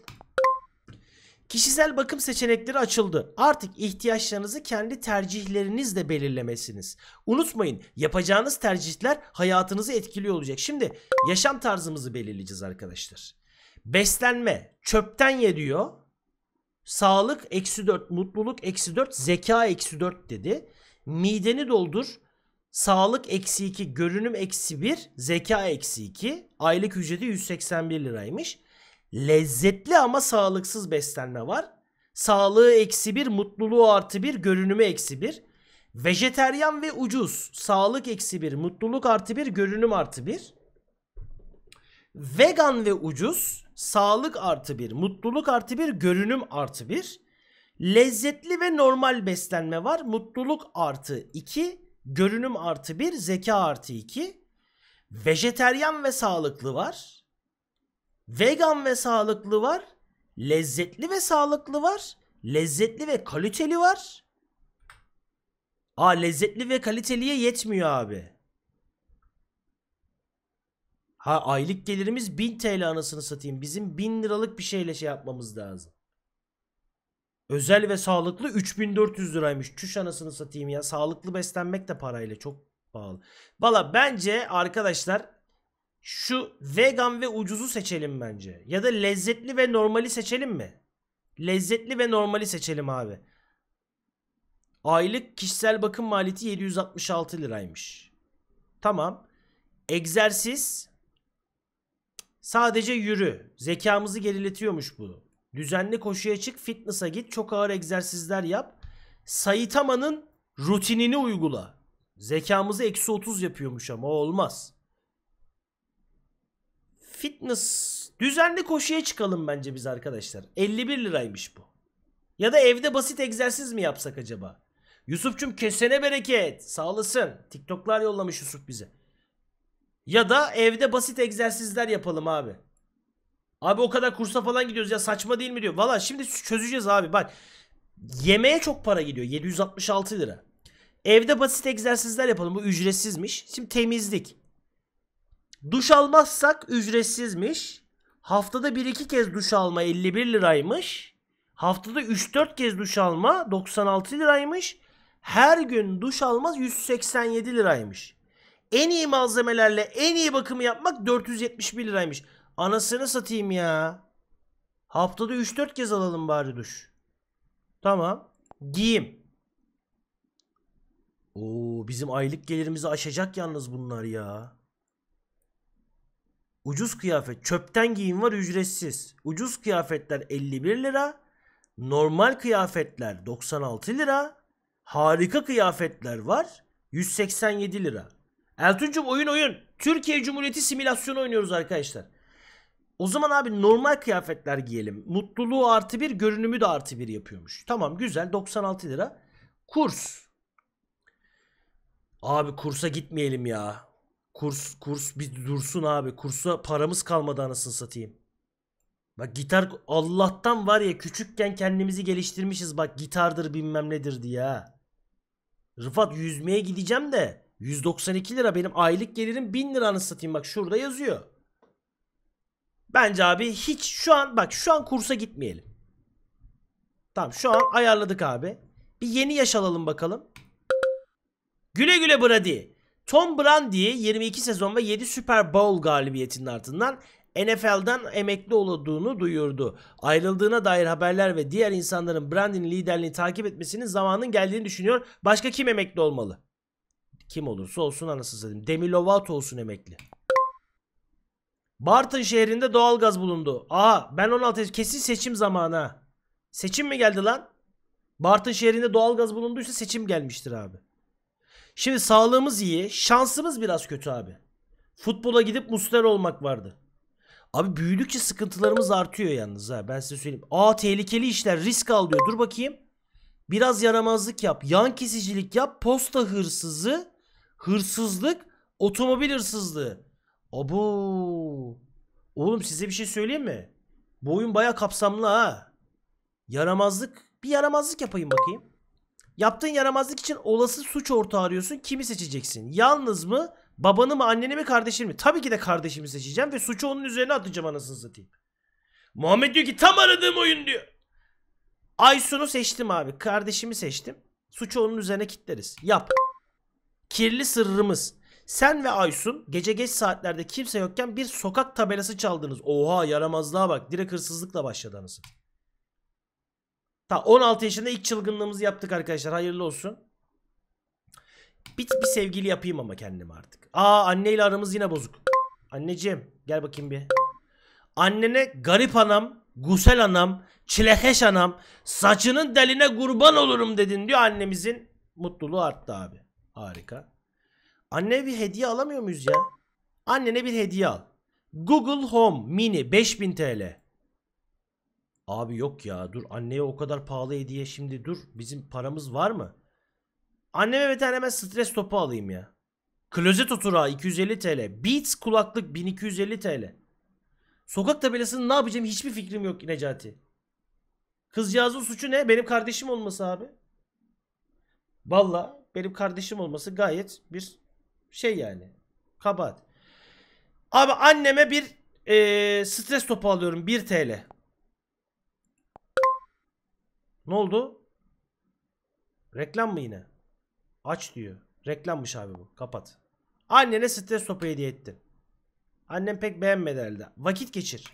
Kişisel bakım seçenekleri açıldı. Artık ihtiyaçlarınızı kendi tercihlerinizle belirlemesiniz. Unutmayın yapacağınız tercihler hayatınızı etkiliyor olacak. Şimdi yaşam tarzımızı belirleyeceğiz arkadaşlar. Beslenme çöpten ye diyor. Sağlık eksi 4, mutluluk eksi 4, zeka eksi 4 dedi. Mideni doldur. Sağlık eksi 2, görünüm eksi 1, zeka eksi 2. Aylık ücreti 181 liraymış lezzetli ama sağlıksız beslenme var. Sağlığı eksi bir, mutluluğu artı bir, görünümü eksi bir. Vejeteryan ve ucuz. Sağlık eksi bir, mutluluk artı bir, görünüm artı bir. Vegan ve ucuz. Sağlık artı bir, mutluluk artı bir, görünüm artı bir. Lezzetli ve normal beslenme var. Mutluluk artı iki, görünüm artı bir, zeka artı iki. Vejeteryan ve sağlıklı var Vegan ve sağlıklı var. Lezzetli ve sağlıklı var. Lezzetli ve kaliteli var. Aa lezzetli ve kaliteliye yetmiyor abi. Ha aylık gelirimiz 1000 TL anasını satayım. Bizim 1000 liralık bir şeyle şey yapmamız lazım. Özel ve sağlıklı 3400 liraymış. Çüş anasını satayım ya. Sağlıklı beslenmek de parayla çok pahalı. Valla bence arkadaşlar şu vegan ve ucuzu seçelim bence. Ya da lezzetli ve normali seçelim mi? Lezzetli ve normali seçelim abi. Aylık kişisel bakım maliyeti 766 liraymış. Tamam. Egzersiz sadece yürü. Zekamızı geriletiyormuş bu. Düzenli koşuya çık, fitness'a git, çok ağır egzersizler yap. Saitama'nın rutinini uygula. Zekamızı eksi 30 yapıyormuş ama olmaz fitness düzenli koşuya çıkalım bence biz arkadaşlar. 51 liraymış bu. Ya da evde basit egzersiz mi yapsak acaba? Yusuf'cum kesene bereket. Sağ olasın. TikTok'lar yollamış Yusuf bize. Ya da evde basit egzersizler yapalım abi. Abi o kadar kursa falan gidiyoruz ya saçma değil mi diyor. Valla şimdi çözeceğiz abi bak. Yemeğe çok para gidiyor. 766 lira. Evde basit egzersizler yapalım. Bu ücretsizmiş. Şimdi temizlik. Duş almazsak ücretsizmiş. Haftada 1-2 kez duş alma 51 liraymış. Haftada 3-4 kez duş alma 96 liraymış. Her gün duş almaz 187 liraymış. En iyi malzemelerle en iyi bakımı yapmak 471 liraymış. Anasını satayım ya. Haftada 3-4 kez alalım bari duş. Tamam. Giyim. Oo bizim aylık gelirimizi aşacak yalnız bunlar ya. Ucuz kıyafet çöpten giyim var ücretsiz. Ucuz kıyafetler 51 lira. Normal kıyafetler 96 lira. Harika kıyafetler var 187 lira. Eltuncum oyun oyun. Türkiye Cumhuriyeti simülasyonu oynuyoruz arkadaşlar. O zaman abi normal kıyafetler giyelim. Mutluluğu artı bir, görünümü de artı bir yapıyormuş. Tamam güzel 96 lira. Kurs. Abi kursa gitmeyelim ya. Kurs kurs bir dursun abi. Kursa paramız kalmadı anasını satayım. Bak gitar Allah'tan var ya küçükken kendimizi geliştirmişiz bak gitardır bilmem nedir diye Rıfat yüzmeye gideceğim de 192 lira benim aylık gelirim 1000 liranı satayım bak şurada yazıyor. Bence abi hiç şu an bak şu an kursa gitmeyelim. Tamam şu an ayarladık abi. Bir yeni yaş alalım bakalım. Güle güle Brady. Tom Brady 22 sezon ve 7 Super Bowl galibiyetinin ardından NFL'den emekli olduğunu duyurdu. Ayrıldığına dair haberler ve diğer insanların Brandy'nin liderliğini takip etmesinin zamanın geldiğini düşünüyor. Başka kim emekli olmalı? Kim olursa olsun anasını satayım. Demi Lovato olsun emekli. Bartın şehrinde doğalgaz bulundu. Aa, ben 16 Kesin seçim zamanı Seçim mi geldi lan? Bartın şehrinde doğalgaz bulunduysa seçim gelmiştir abi. Şimdi sağlığımız iyi. Şansımız biraz kötü abi. Futbola gidip muster olmak vardı. Abi büyüdükçe sıkıntılarımız artıyor yalnız ha. Ben size söyleyeyim. Aa tehlikeli işler risk al diyor. Dur bakayım. Biraz yaramazlık yap. Yan kesicilik yap. Posta hırsızı. Hırsızlık. Otomobil hırsızlığı. Abo. Oğlum size bir şey söyleyeyim mi? Bu oyun baya kapsamlı ha. Yaramazlık. Bir yaramazlık yapayım bakayım. Yaptığın yaramazlık için olası suç ortağı arıyorsun. Kimi seçeceksin? Yalnız mı? Babanı mı, anneni mi, kardeşini mi? Tabii ki de kardeşimi seçeceğim ve suçu onun üzerine atacağım anasını satayım. Muhammed diyor ki tam aradığım oyun diyor. Aysun'u seçtim abi. Kardeşimi seçtim. Suçu onun üzerine kitleriz. Yap. Kirli sırrımız. Sen ve Aysun gece geç saatlerde kimse yokken bir sokak tabelası çaldınız. Oha yaramazlığa bak. Direkt hırsızlıkla başladı anasını. Ta 16 yaşında ilk çılgınlığımızı yaptık arkadaşlar. Hayırlı olsun. Bir, bir sevgili yapayım ama kendime artık. Aa anneyle aramız yine bozuk. Anneciğim gel bakayım bir. Annene garip anam, gusel anam, çilekeş anam, saçının deline kurban olurum dedin diyor annemizin. Mutluluğu arttı abi. Harika. Anne bir hediye alamıyor muyuz ya? Annene bir hediye al. Google Home Mini 5000 TL. Abi yok ya dur anneye o kadar pahalı hediye şimdi dur. Bizim paramız var mı? Anneme bir tane ben stres topu alayım ya. Klozet oturağı 250 TL. Beats kulaklık 1250 TL. Sokak tabelasını ne yapacağım hiçbir fikrim yok Necati. Kızcağızın suçu ne? Benim kardeşim olması abi. Valla benim kardeşim olması gayet bir şey yani. Kabahat. Abi anneme bir e, stres topu alıyorum 1 TL. Ne oldu? Reklam mı yine? Aç diyor. Reklammış abi bu. Kapat. Annene stres topu hediye ettin. Annem pek beğenmedi herhalde. Vakit geçir.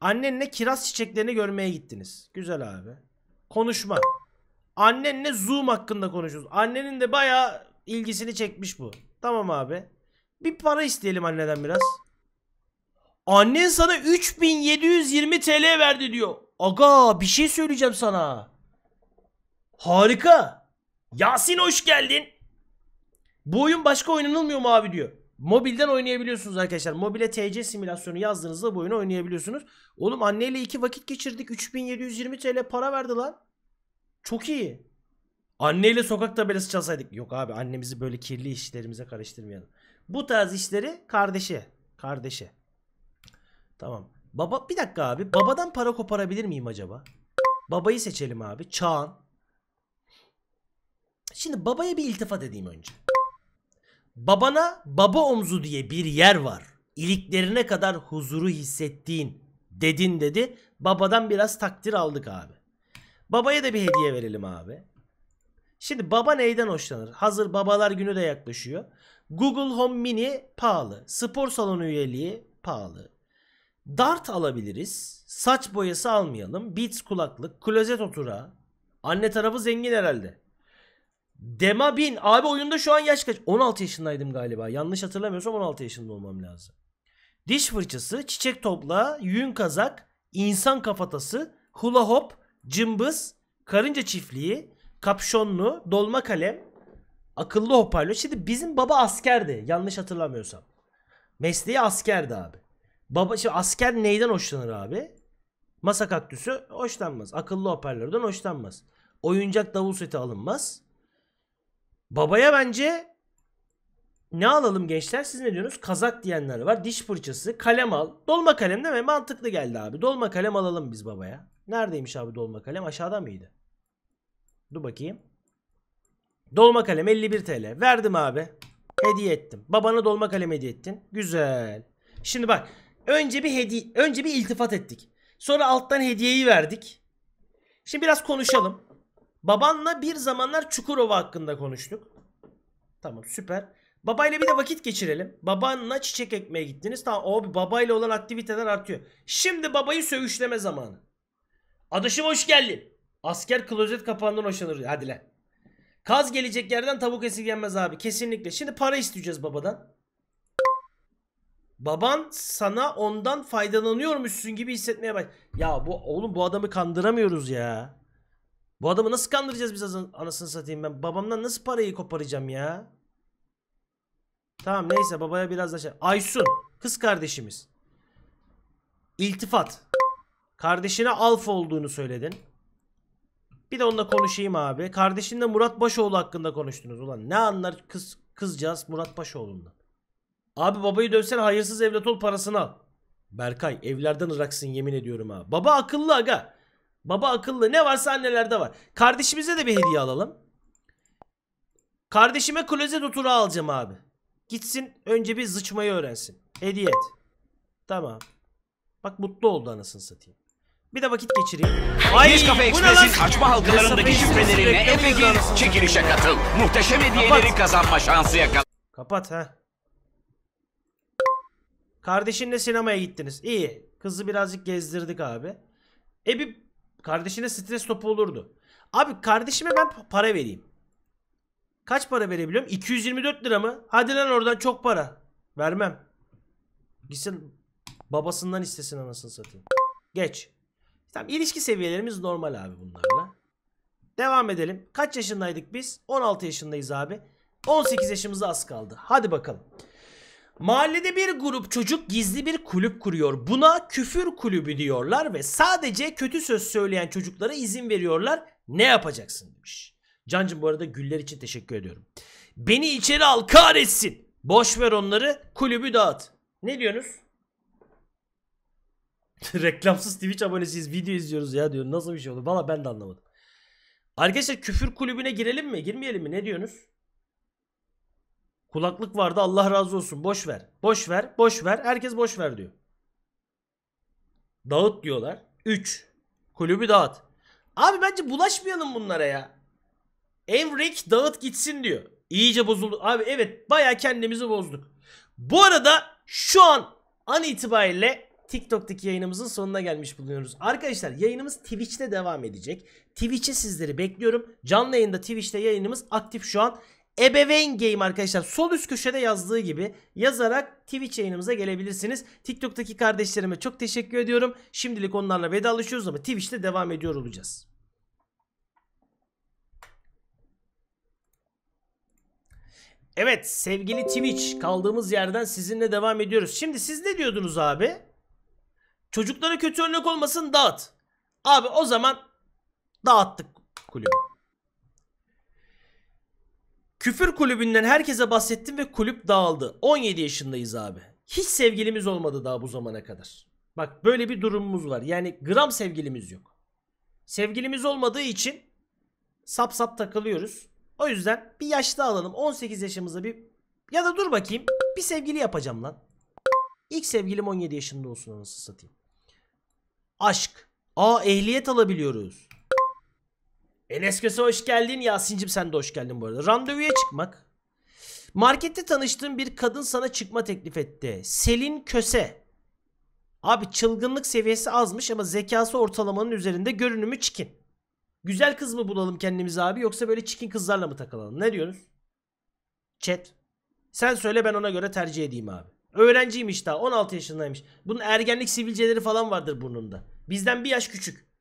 Annenle kiraz çiçeklerini görmeye gittiniz. Güzel abi. Konuşma. Annenle Zoom hakkında konuşuyoruz. Annenin de baya ilgisini çekmiş bu. Tamam abi. Bir para isteyelim anneden biraz. Annen sana 3720 TL verdi diyor. Aga bir şey söyleyeceğim sana. Harika. Yasin hoş geldin. Bu oyun başka oynanılmıyor mu abi diyor. Mobilden oynayabiliyorsunuz arkadaşlar. Mobile TC simülasyonu yazdığınızda bu oyunu oynayabiliyorsunuz. Oğlum anneyle iki vakit geçirdik. 3720 TL para verdi lan. Çok iyi. Anneyle sokak tabelası çalsaydık. Yok abi annemizi böyle kirli işlerimize karıştırmayalım. Bu tarz işleri kardeşe. Kardeşe. Tamam. Baba bir dakika abi. Babadan para koparabilir miyim acaba? Babayı seçelim abi. Çağan. Şimdi babaya bir iltifat edeyim önce. Babana baba omzu diye bir yer var. İliklerine kadar huzuru hissettiğin dedin dedi. Babadan biraz takdir aldık abi. Babaya da bir hediye verelim abi. Şimdi baba neyden hoşlanır? Hazır babalar günü de yaklaşıyor. Google Home Mini pahalı. Spor salonu üyeliği pahalı. Dart alabiliriz. Saç boyası almayalım. Beats kulaklık. Klozet otura. Anne tarafı zengin herhalde. Dema Bin. Abi oyunda şu an yaş kaç? 16 yaşındaydım galiba. Yanlış hatırlamıyorsam 16 yaşında olmam lazım. Diş fırçası, çiçek topla, yün kazak, insan kafatası, hula hop, cımbız, karınca çiftliği, kapşonlu, dolma kalem, akıllı hoparlör. Şimdi bizim baba askerdi yanlış hatırlamıyorsam. Mesleği askerdi abi. Baba şimdi asker neyden hoşlanır abi? Masa kaktüsü hoşlanmaz. Akıllı hoparlörden hoşlanmaz. Oyuncak davul seti alınmaz. Babaya bence ne alalım gençler? Siz ne diyorsunuz? Kazak diyenler var. Diş fırçası, kalem al. Dolma kalem değil mi? Mantıklı geldi abi. Dolma kalem alalım biz babaya. Neredeymiş abi dolma kalem? Aşağıda mıydı? Dur bakayım. Dolma kalem 51 TL. Verdim abi. Hediye ettim. Babana dolma kalem hediye ettin. Güzel. Şimdi bak Önce bir hediye, önce bir iltifat ettik. Sonra alttan hediyeyi verdik. Şimdi biraz konuşalım. Babanla bir zamanlar Çukurova hakkında konuştuk. Tamam süper. Babayla bir de vakit geçirelim. Babanla çiçek ekmeye gittiniz. Tamam o babayla olan aktiviteler artıyor. Şimdi babayı sövüşleme zamanı. Adaşım hoş geldin. Asker klozet kapağından hoşlanır. Hadi lan. Kaz gelecek yerden tavuk esirgenmez abi. Kesinlikle. Şimdi para isteyeceğiz babadan. Baban sana ondan faydalanıyormuşsun gibi hissetmeye baş. Ya bu oğlum bu adamı kandıramıyoruz ya. Bu adamı nasıl kandıracağız biz anasını satayım ben? Babamdan nasıl parayı koparacağım ya? Tamam neyse babaya biraz daha. şey. Aysun kız kardeşimiz. İltifat. Kardeşine alfa olduğunu söyledin. Bir de onunla konuşayım abi. Kardeşinle Murat Başoğlu hakkında konuştunuz. Ulan ne anlar kız kızcağız Murat Başoğlu'ndan. Abi babayı dövsen hayırsız evlat ol parasını al. Berkay evlerden ıraksın yemin ediyorum ha. Baba akıllı aga. Baba akıllı ne varsa annelerde var. Kardeşimize de bir hediye alalım. Kardeşime klozet oturu alacağım abi. Gitsin önce bir zıçmayı öğrensin. Hediye et. Tamam. Bak mutlu oldu anasını satayım. Bir de vakit geçireyim. Ay, Nescafe Express'in açma halkalarındaki şifrelerine Epeg'in çekilişe katıl. Muhteşem hediyeleri kazanma şansı yakal. Kapat ha. Kardeşinle sinemaya gittiniz. İyi. Kızı birazcık gezdirdik abi. E bir kardeşine stres topu olurdu. Abi kardeşime ben para vereyim. Kaç para verebiliyorum? 224 lira mı? Hadi lan oradan çok para. Vermem. Gitsin babasından istesin anasını satayım. Geç. Tamam ilişki seviyelerimiz normal abi bunlarla. Devam edelim. Kaç yaşındaydık biz? 16 yaşındayız abi. 18 yaşımıza az kaldı. Hadi bakalım. Mahallede bir grup çocuk gizli bir kulüp kuruyor. Buna küfür kulübü diyorlar ve sadece kötü söz söyleyen çocuklara izin veriyorlar. Ne yapacaksın demiş. Cancım bu arada güller için teşekkür ediyorum. Beni içeri al kahretsin. Boş ver onları kulübü dağıt. Ne diyorsunuz? Reklamsız Twitch abonesiyiz video izliyoruz ya diyor. Nasıl bir şey oldu? Valla ben de anlamadım. Arkadaşlar küfür kulübüne girelim mi girmeyelim mi ne diyorsunuz? Kulaklık vardı Allah razı olsun boş ver. Boş ver, boş ver. Herkes boş ver diyor. Dağıt diyorlar. 3. Kulübü dağıt. Abi bence bulaşmayalım bunlara ya. Emrik dağıt gitsin diyor. İyice bozuldu. Abi evet baya kendimizi bozduk. Bu arada şu an an itibariyle TikTok'taki yayınımızın sonuna gelmiş bulunuyoruz. Arkadaşlar yayınımız Twitch'te devam edecek. Twitch'e sizleri bekliyorum. Canlı yayında Twitch'te yayınımız aktif şu an. Ebeveyn Game arkadaşlar sol üst köşede yazdığı gibi yazarak Twitch yayınımıza gelebilirsiniz. TikTok'taki kardeşlerime çok teşekkür ediyorum. Şimdilik onlarla vedalaşıyoruz ama Twitch'te devam ediyor olacağız. Evet sevgili Twitch kaldığımız yerden sizinle devam ediyoruz. Şimdi siz ne diyordunuz abi? Çocuklara kötü örnek olmasın dağıt. Abi o zaman dağıttık kulübü. Küfür kulübünden herkese bahsettim ve kulüp dağıldı. 17 yaşındayız abi. Hiç sevgilimiz olmadı daha bu zamana kadar. Bak böyle bir durumumuz var. Yani gram sevgilimiz yok. Sevgilimiz olmadığı için sap sap takılıyoruz. O yüzden bir yaşta alalım. 18 yaşımıza bir ya da dur bakayım. Bir sevgili yapacağım lan. İlk sevgilim 17 yaşında olsun anasını satayım. Aşk. Aa ehliyet alabiliyoruz. Eleskes'e hoş geldin. Yasin'cim sen de hoş geldin bu arada. Randevuya çıkmak. Markette tanıştığın bir kadın sana çıkma teklif etti. Selin Köse. Abi çılgınlık seviyesi azmış ama zekası ortalamanın üzerinde görünümü çikin. Güzel kız mı bulalım kendimize abi yoksa böyle çikin kızlarla mı takılalım? Ne diyorsunuz? Chat. Sen söyle ben ona göre tercih edeyim abi. Öğrenciymiş daha 16 yaşındaymış. Bunun ergenlik sivilceleri falan vardır burnunda. Bizden bir yaş küçük.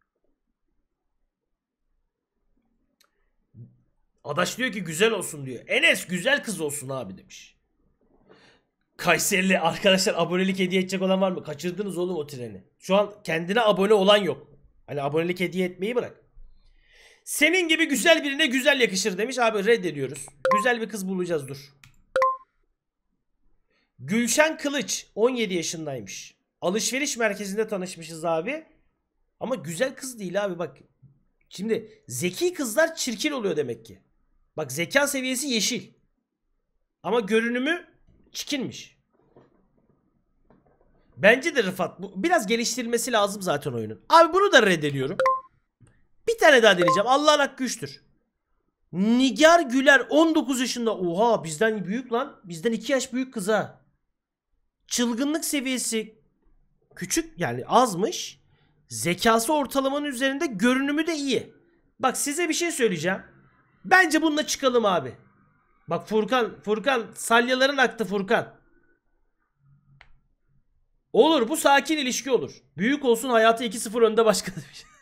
Adaş diyor ki güzel olsun diyor. Enes güzel kız olsun abi demiş. Kayserili arkadaşlar abonelik hediye edecek olan var mı? Kaçırdınız oğlum o treni. Şu an kendine abone olan yok. Hani abonelik hediye etmeyi bırak. Senin gibi güzel birine güzel yakışır demiş. Abi reddediyoruz. Güzel bir kız bulacağız dur. Gülşen Kılıç 17 yaşındaymış. Alışveriş merkezinde tanışmışız abi. Ama güzel kız değil abi bak. Şimdi zeki kızlar çirkin oluyor demek ki. Bak zeka seviyesi yeşil. Ama görünümü çikinmiş. Bence de Rıfat bu biraz geliştirilmesi lazım zaten oyunun. Abi bunu da reddediyorum. Bir tane daha deneyeceğim. Allah'ın hakkı güçtür. Nigar Güler 19 yaşında. Oha bizden büyük lan. Bizden 2 yaş büyük kıza. Çılgınlık seviyesi küçük yani azmış. Zekası ortalamanın üzerinde görünümü de iyi. Bak size bir şey söyleyeceğim. Bence bununla çıkalım abi. Bak Furkan, Furkan salyaların aktı Furkan. Olur bu sakin ilişki olur. Büyük olsun hayatı 2-0 önde başka demiş. Şey.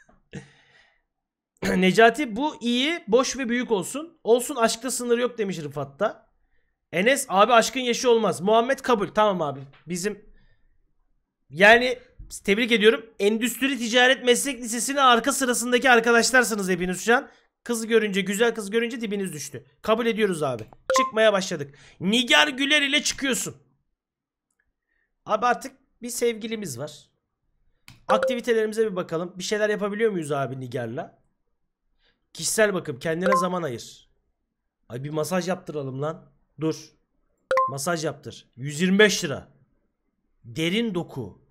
Necati bu iyi, boş ve büyük olsun. Olsun aşkta sınır yok demiş da. Enes abi aşkın yaşı olmaz. Muhammed kabul. Tamam abi. Bizim yani tebrik ediyorum. Endüstri Ticaret Meslek Lisesi'nin arka sırasındaki arkadaşlarsınız hepiniz şu an. Kızı görünce güzel kız görünce dibiniz düştü. Kabul ediyoruz abi. Çıkmaya başladık. Nigar Güler ile çıkıyorsun. Abi artık bir sevgilimiz var. Aktivitelerimize bir bakalım. Bir şeyler yapabiliyor muyuz abi Nigar'la? Kişisel bakım. Kendine zaman ayır. Abi bir masaj yaptıralım lan. Dur. Masaj yaptır. 125 lira. Derin doku.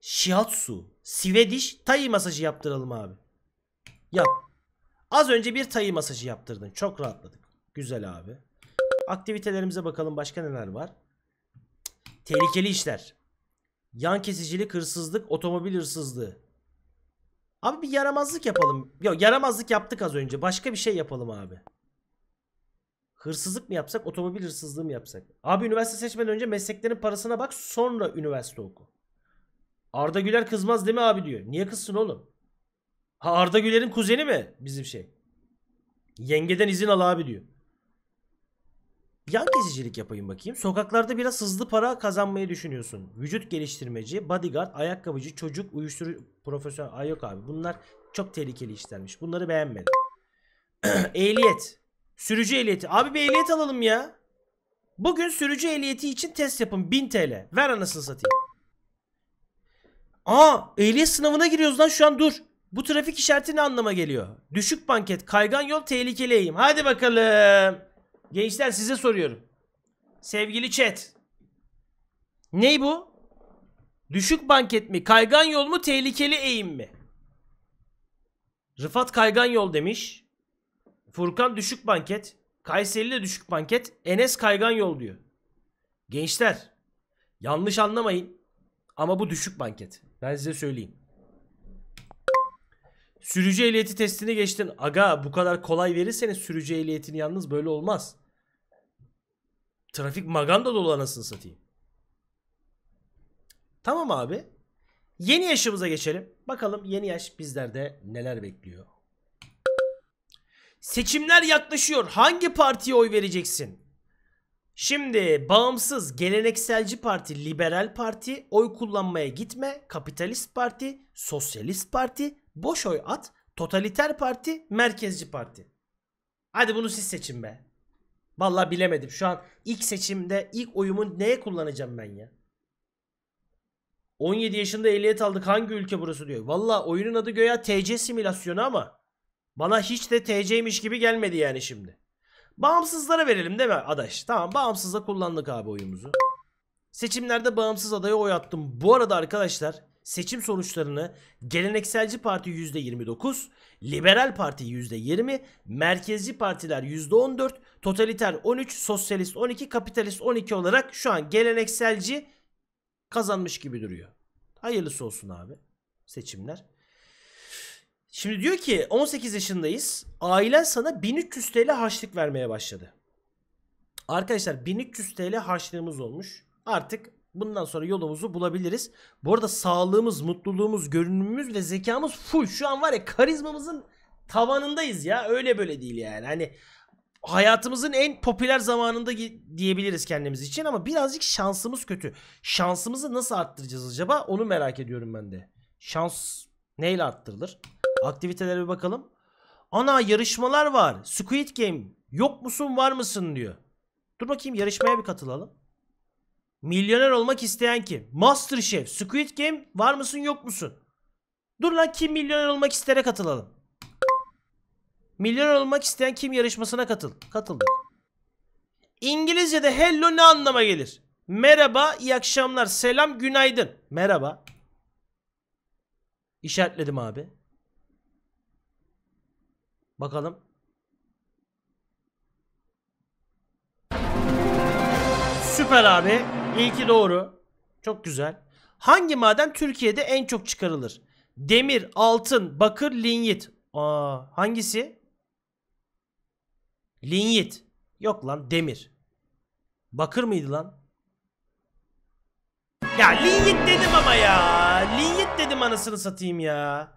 Shiatsu. Swedish. Tai masajı yaptıralım abi. Yap. Az önce bir tayı masajı yaptırdın. Çok rahatladık. Güzel abi. Aktivitelerimize bakalım başka neler var. Tehlikeli işler. Yan kesicilik, hırsızlık, otomobil hırsızlığı. Abi bir yaramazlık yapalım. Yok yaramazlık yaptık az önce. Başka bir şey yapalım abi. Hırsızlık mı yapsak, otomobil hırsızlığı mı yapsak? Abi üniversite seçmeden önce mesleklerin parasına bak, sonra üniversite oku. Arda Güler kızmaz değil mi abi diyor. Niye kızsın oğlum? Ha Arda Güler'in kuzeni mi bizim şey? Yengeden izin al abi diyor. Yan kesicilik yapayım bakayım. Sokaklarda biraz hızlı para kazanmayı düşünüyorsun. Vücut geliştirmeci, bodyguard, ayakkabıcı, çocuk, uyuşturucu, profesyonel. Ay yok abi bunlar çok tehlikeli işlermiş. Bunları beğenmedim. ehliyet. Sürücü ehliyeti. Abi bir ehliyet alalım ya. Bugün sürücü ehliyeti için test yapın. 1000 TL. Ver anasını satayım. Aa ehliyet sınavına giriyoruz lan şu an dur. Bu trafik işareti ne anlama geliyor? Düşük banket, kaygan yol, tehlikeli eğim. Hadi bakalım. Gençler size soruyorum. Sevgili chat. Ney bu? Düşük banket mi? Kaygan yol mu? Tehlikeli eğim mi? Rıfat kaygan yol demiş. Furkan düşük banket. Kayseri de düşük banket. Enes kaygan yol diyor. Gençler yanlış anlamayın. Ama bu düşük banket. Ben size söyleyeyim. Sürücü ehliyeti testini geçtin. Aga bu kadar kolay verirseniz sürücü ehliyetini yalnız böyle olmaz. Trafik maganda dolu anasını satayım. Tamam abi. Yeni yaşımıza geçelim. Bakalım yeni yaş bizlerde neler bekliyor. Seçimler yaklaşıyor. Hangi partiye oy vereceksin? Şimdi bağımsız gelenekselci parti, liberal parti, oy kullanmaya gitme, kapitalist parti, sosyalist parti, Boş oy at. Totaliter parti, merkezci parti. Hadi bunu siz seçin be. Vallahi bilemedim. Şu an ilk seçimde ilk oyumu neye kullanacağım ben ya? 17 yaşında ehliyet aldık. Hangi ülke burası diyor. Valla oyunun adı göya TC simülasyonu ama bana hiç de TC'ymiş gibi gelmedi yani şimdi. Bağımsızlara verelim değil mi adaş? Tamam bağımsızla kullandık abi oyumuzu. Seçimlerde bağımsız adaya oy attım. Bu arada arkadaşlar seçim sonuçlarını gelenekselci parti %29, liberal parti %20, merkezci partiler %14, totaliter 13, sosyalist 12, kapitalist 12 olarak şu an gelenekselci kazanmış gibi duruyor. Hayırlısı olsun abi seçimler. Şimdi diyor ki 18 yaşındayız. Ailen sana 1300 TL harçlık vermeye başladı. Arkadaşlar 1300 TL harçlığımız olmuş. Artık Bundan sonra yolumuzu bulabiliriz. Bu arada sağlığımız, mutluluğumuz, görünümümüz ve zekamız full. Şu an var ya karizmamızın tavanındayız ya. Öyle böyle değil yani. Hani hayatımızın en popüler zamanında diyebiliriz kendimiz için ama birazcık şansımız kötü. Şansımızı nasıl arttıracağız acaba? Onu merak ediyorum ben de. Şans neyle arttırılır? Aktivitelere bir bakalım. Ana yarışmalar var. Squid Game. Yok musun var mısın diyor. Dur bakayım yarışmaya bir katılalım. Milyoner olmak isteyen kim? Masterchef, Squid Game var mısın yok musun? Dur lan kim milyoner olmak istere katılalım. Milyoner olmak isteyen kim yarışmasına katıl. Katıldık. İngilizce'de hello ne anlama gelir? Merhaba, iyi akşamlar, selam, günaydın. Merhaba. İşaretledim abi. Bakalım. Süper abi. İyi ki doğru. Çok güzel. Hangi maden Türkiye'de en çok çıkarılır? Demir, altın, bakır, linyit. Aa, hangisi? Linyit. Yok lan demir. Bakır mıydı lan? Ya linyit dedim ama ya. Linyit dedim anasını satayım ya.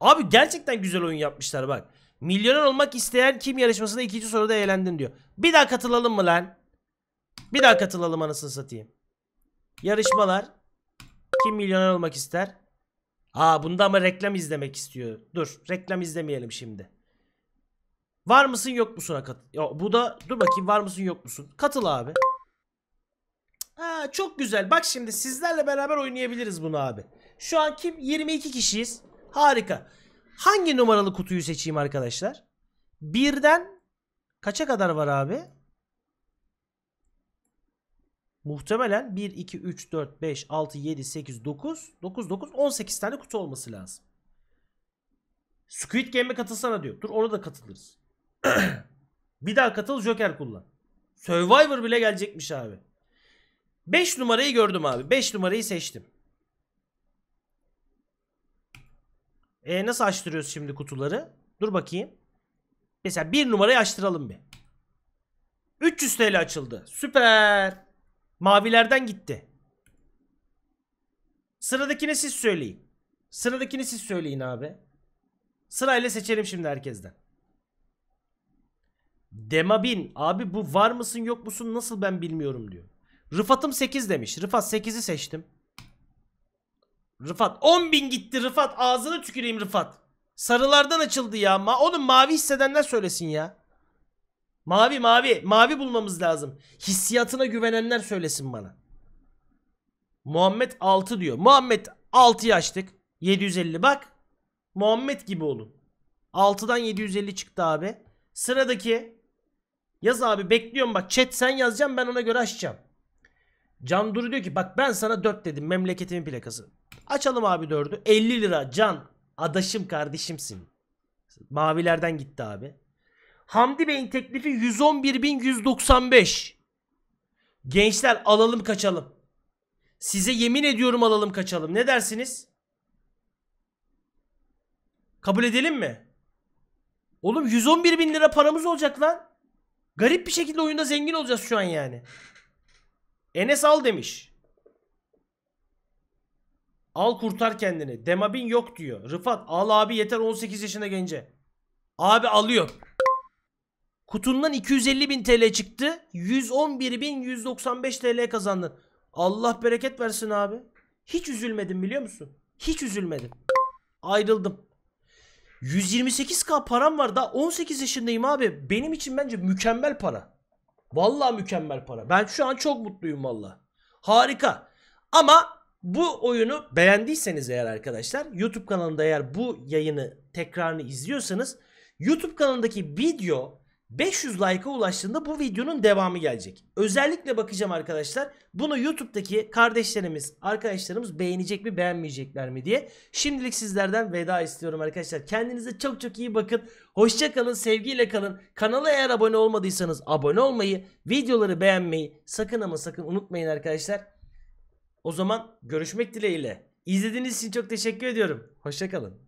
Abi gerçekten güzel oyun yapmışlar bak. Milyoner olmak isteyen kim yarışmasında ikinci soruda eğlendin diyor. Bir daha katılalım mı lan? Bir daha katılalım anasını satayım. Yarışmalar. Kim milyoner olmak ister? Aa bunda ama reklam izlemek istiyor. Dur reklam izlemeyelim şimdi. Var mısın yok musun? Ya, bu da dur bakayım var mısın yok musun? Katıl abi. Ha, çok güzel. Bak şimdi sizlerle beraber oynayabiliriz bunu abi. Şu an kim? 22 kişiyiz. Harika. Hangi numaralı kutuyu seçeyim arkadaşlar? Birden kaça kadar var abi? Muhtemelen 1, 2, 3, 4, 5, 6, 7, 8, 9, 9, 9, 18 tane kutu olması lazım. Squid Game'e katılsana diyor. Dur ona da katılırız. bir daha katıl Joker kullan. Survivor bile gelecekmiş abi. 5 numarayı gördüm abi. 5 numarayı seçtim. E nasıl açtırıyoruz şimdi kutuları? Dur bakayım. Mesela 1 numarayı açtıralım bir. 300 TL açıldı. Süper. Mavilerden gitti. Sıradakini siz söyleyin. Sıradakini siz söyleyin abi. Sırayla seçelim şimdi herkesten. Demabin abi bu var mısın yok musun nasıl ben bilmiyorum diyor. Rıfat'ım 8 demiş. Rıfat 8'i seçtim. Rıfat 10 bin gitti Rıfat ağzını tüküreyim Rıfat. Sarılardan açıldı ya. Ma Oğlum mavi hissedenler söylesin ya. Mavi mavi. Mavi bulmamız lazım. Hissiyatına güvenenler söylesin bana. Muhammed 6 diyor. Muhammed 6'yı açtık. 750 bak. Muhammed gibi olun. 6'dan 750 çıktı abi. Sıradaki yaz abi bekliyorum bak chat sen yazacaksın ben ona göre açacağım. Can Duru diyor ki bak ben sana 4 dedim memleketimin plakası. Açalım abi 4'ü. 50 lira Can. Adaşım kardeşimsin. Mavilerden gitti abi. Hamdi Bey'in teklifi 111.195. Gençler alalım kaçalım. Size yemin ediyorum alalım kaçalım. Ne dersiniz? Kabul edelim mi? Oğlum 111.000 lira paramız olacak lan. Garip bir şekilde oyunda zengin olacağız şu an yani. Enes al demiş. Al kurtar kendini. Demabin yok diyor. Rıfat al abi yeter 18 yaşında gence. Abi alıyor. Kutundan 250 bin TL çıktı. 111 bin 195 TL kazandın. Allah bereket versin abi. Hiç üzülmedim biliyor musun? Hiç üzülmedim. Ayrıldım. 128k param var. Daha 18 yaşındayım abi. Benim için bence mükemmel para. Vallahi mükemmel para. Ben şu an çok mutluyum valla. Harika. Ama bu oyunu beğendiyseniz eğer arkadaşlar YouTube kanalında eğer bu yayını tekrarını izliyorsanız YouTube kanalındaki video 500 like'a ulaştığında bu videonun devamı gelecek. Özellikle bakacağım arkadaşlar. Bunu YouTube'daki kardeşlerimiz, arkadaşlarımız beğenecek mi, beğenmeyecekler mi diye. Şimdilik sizlerden veda istiyorum arkadaşlar. Kendinize çok çok iyi bakın. Hoşça kalın, sevgiyle kalın. Kanala eğer abone olmadıysanız abone olmayı, videoları beğenmeyi sakın ama sakın unutmayın arkadaşlar. O zaman görüşmek dileğiyle. İzlediğiniz için çok teşekkür ediyorum. Hoşça kalın.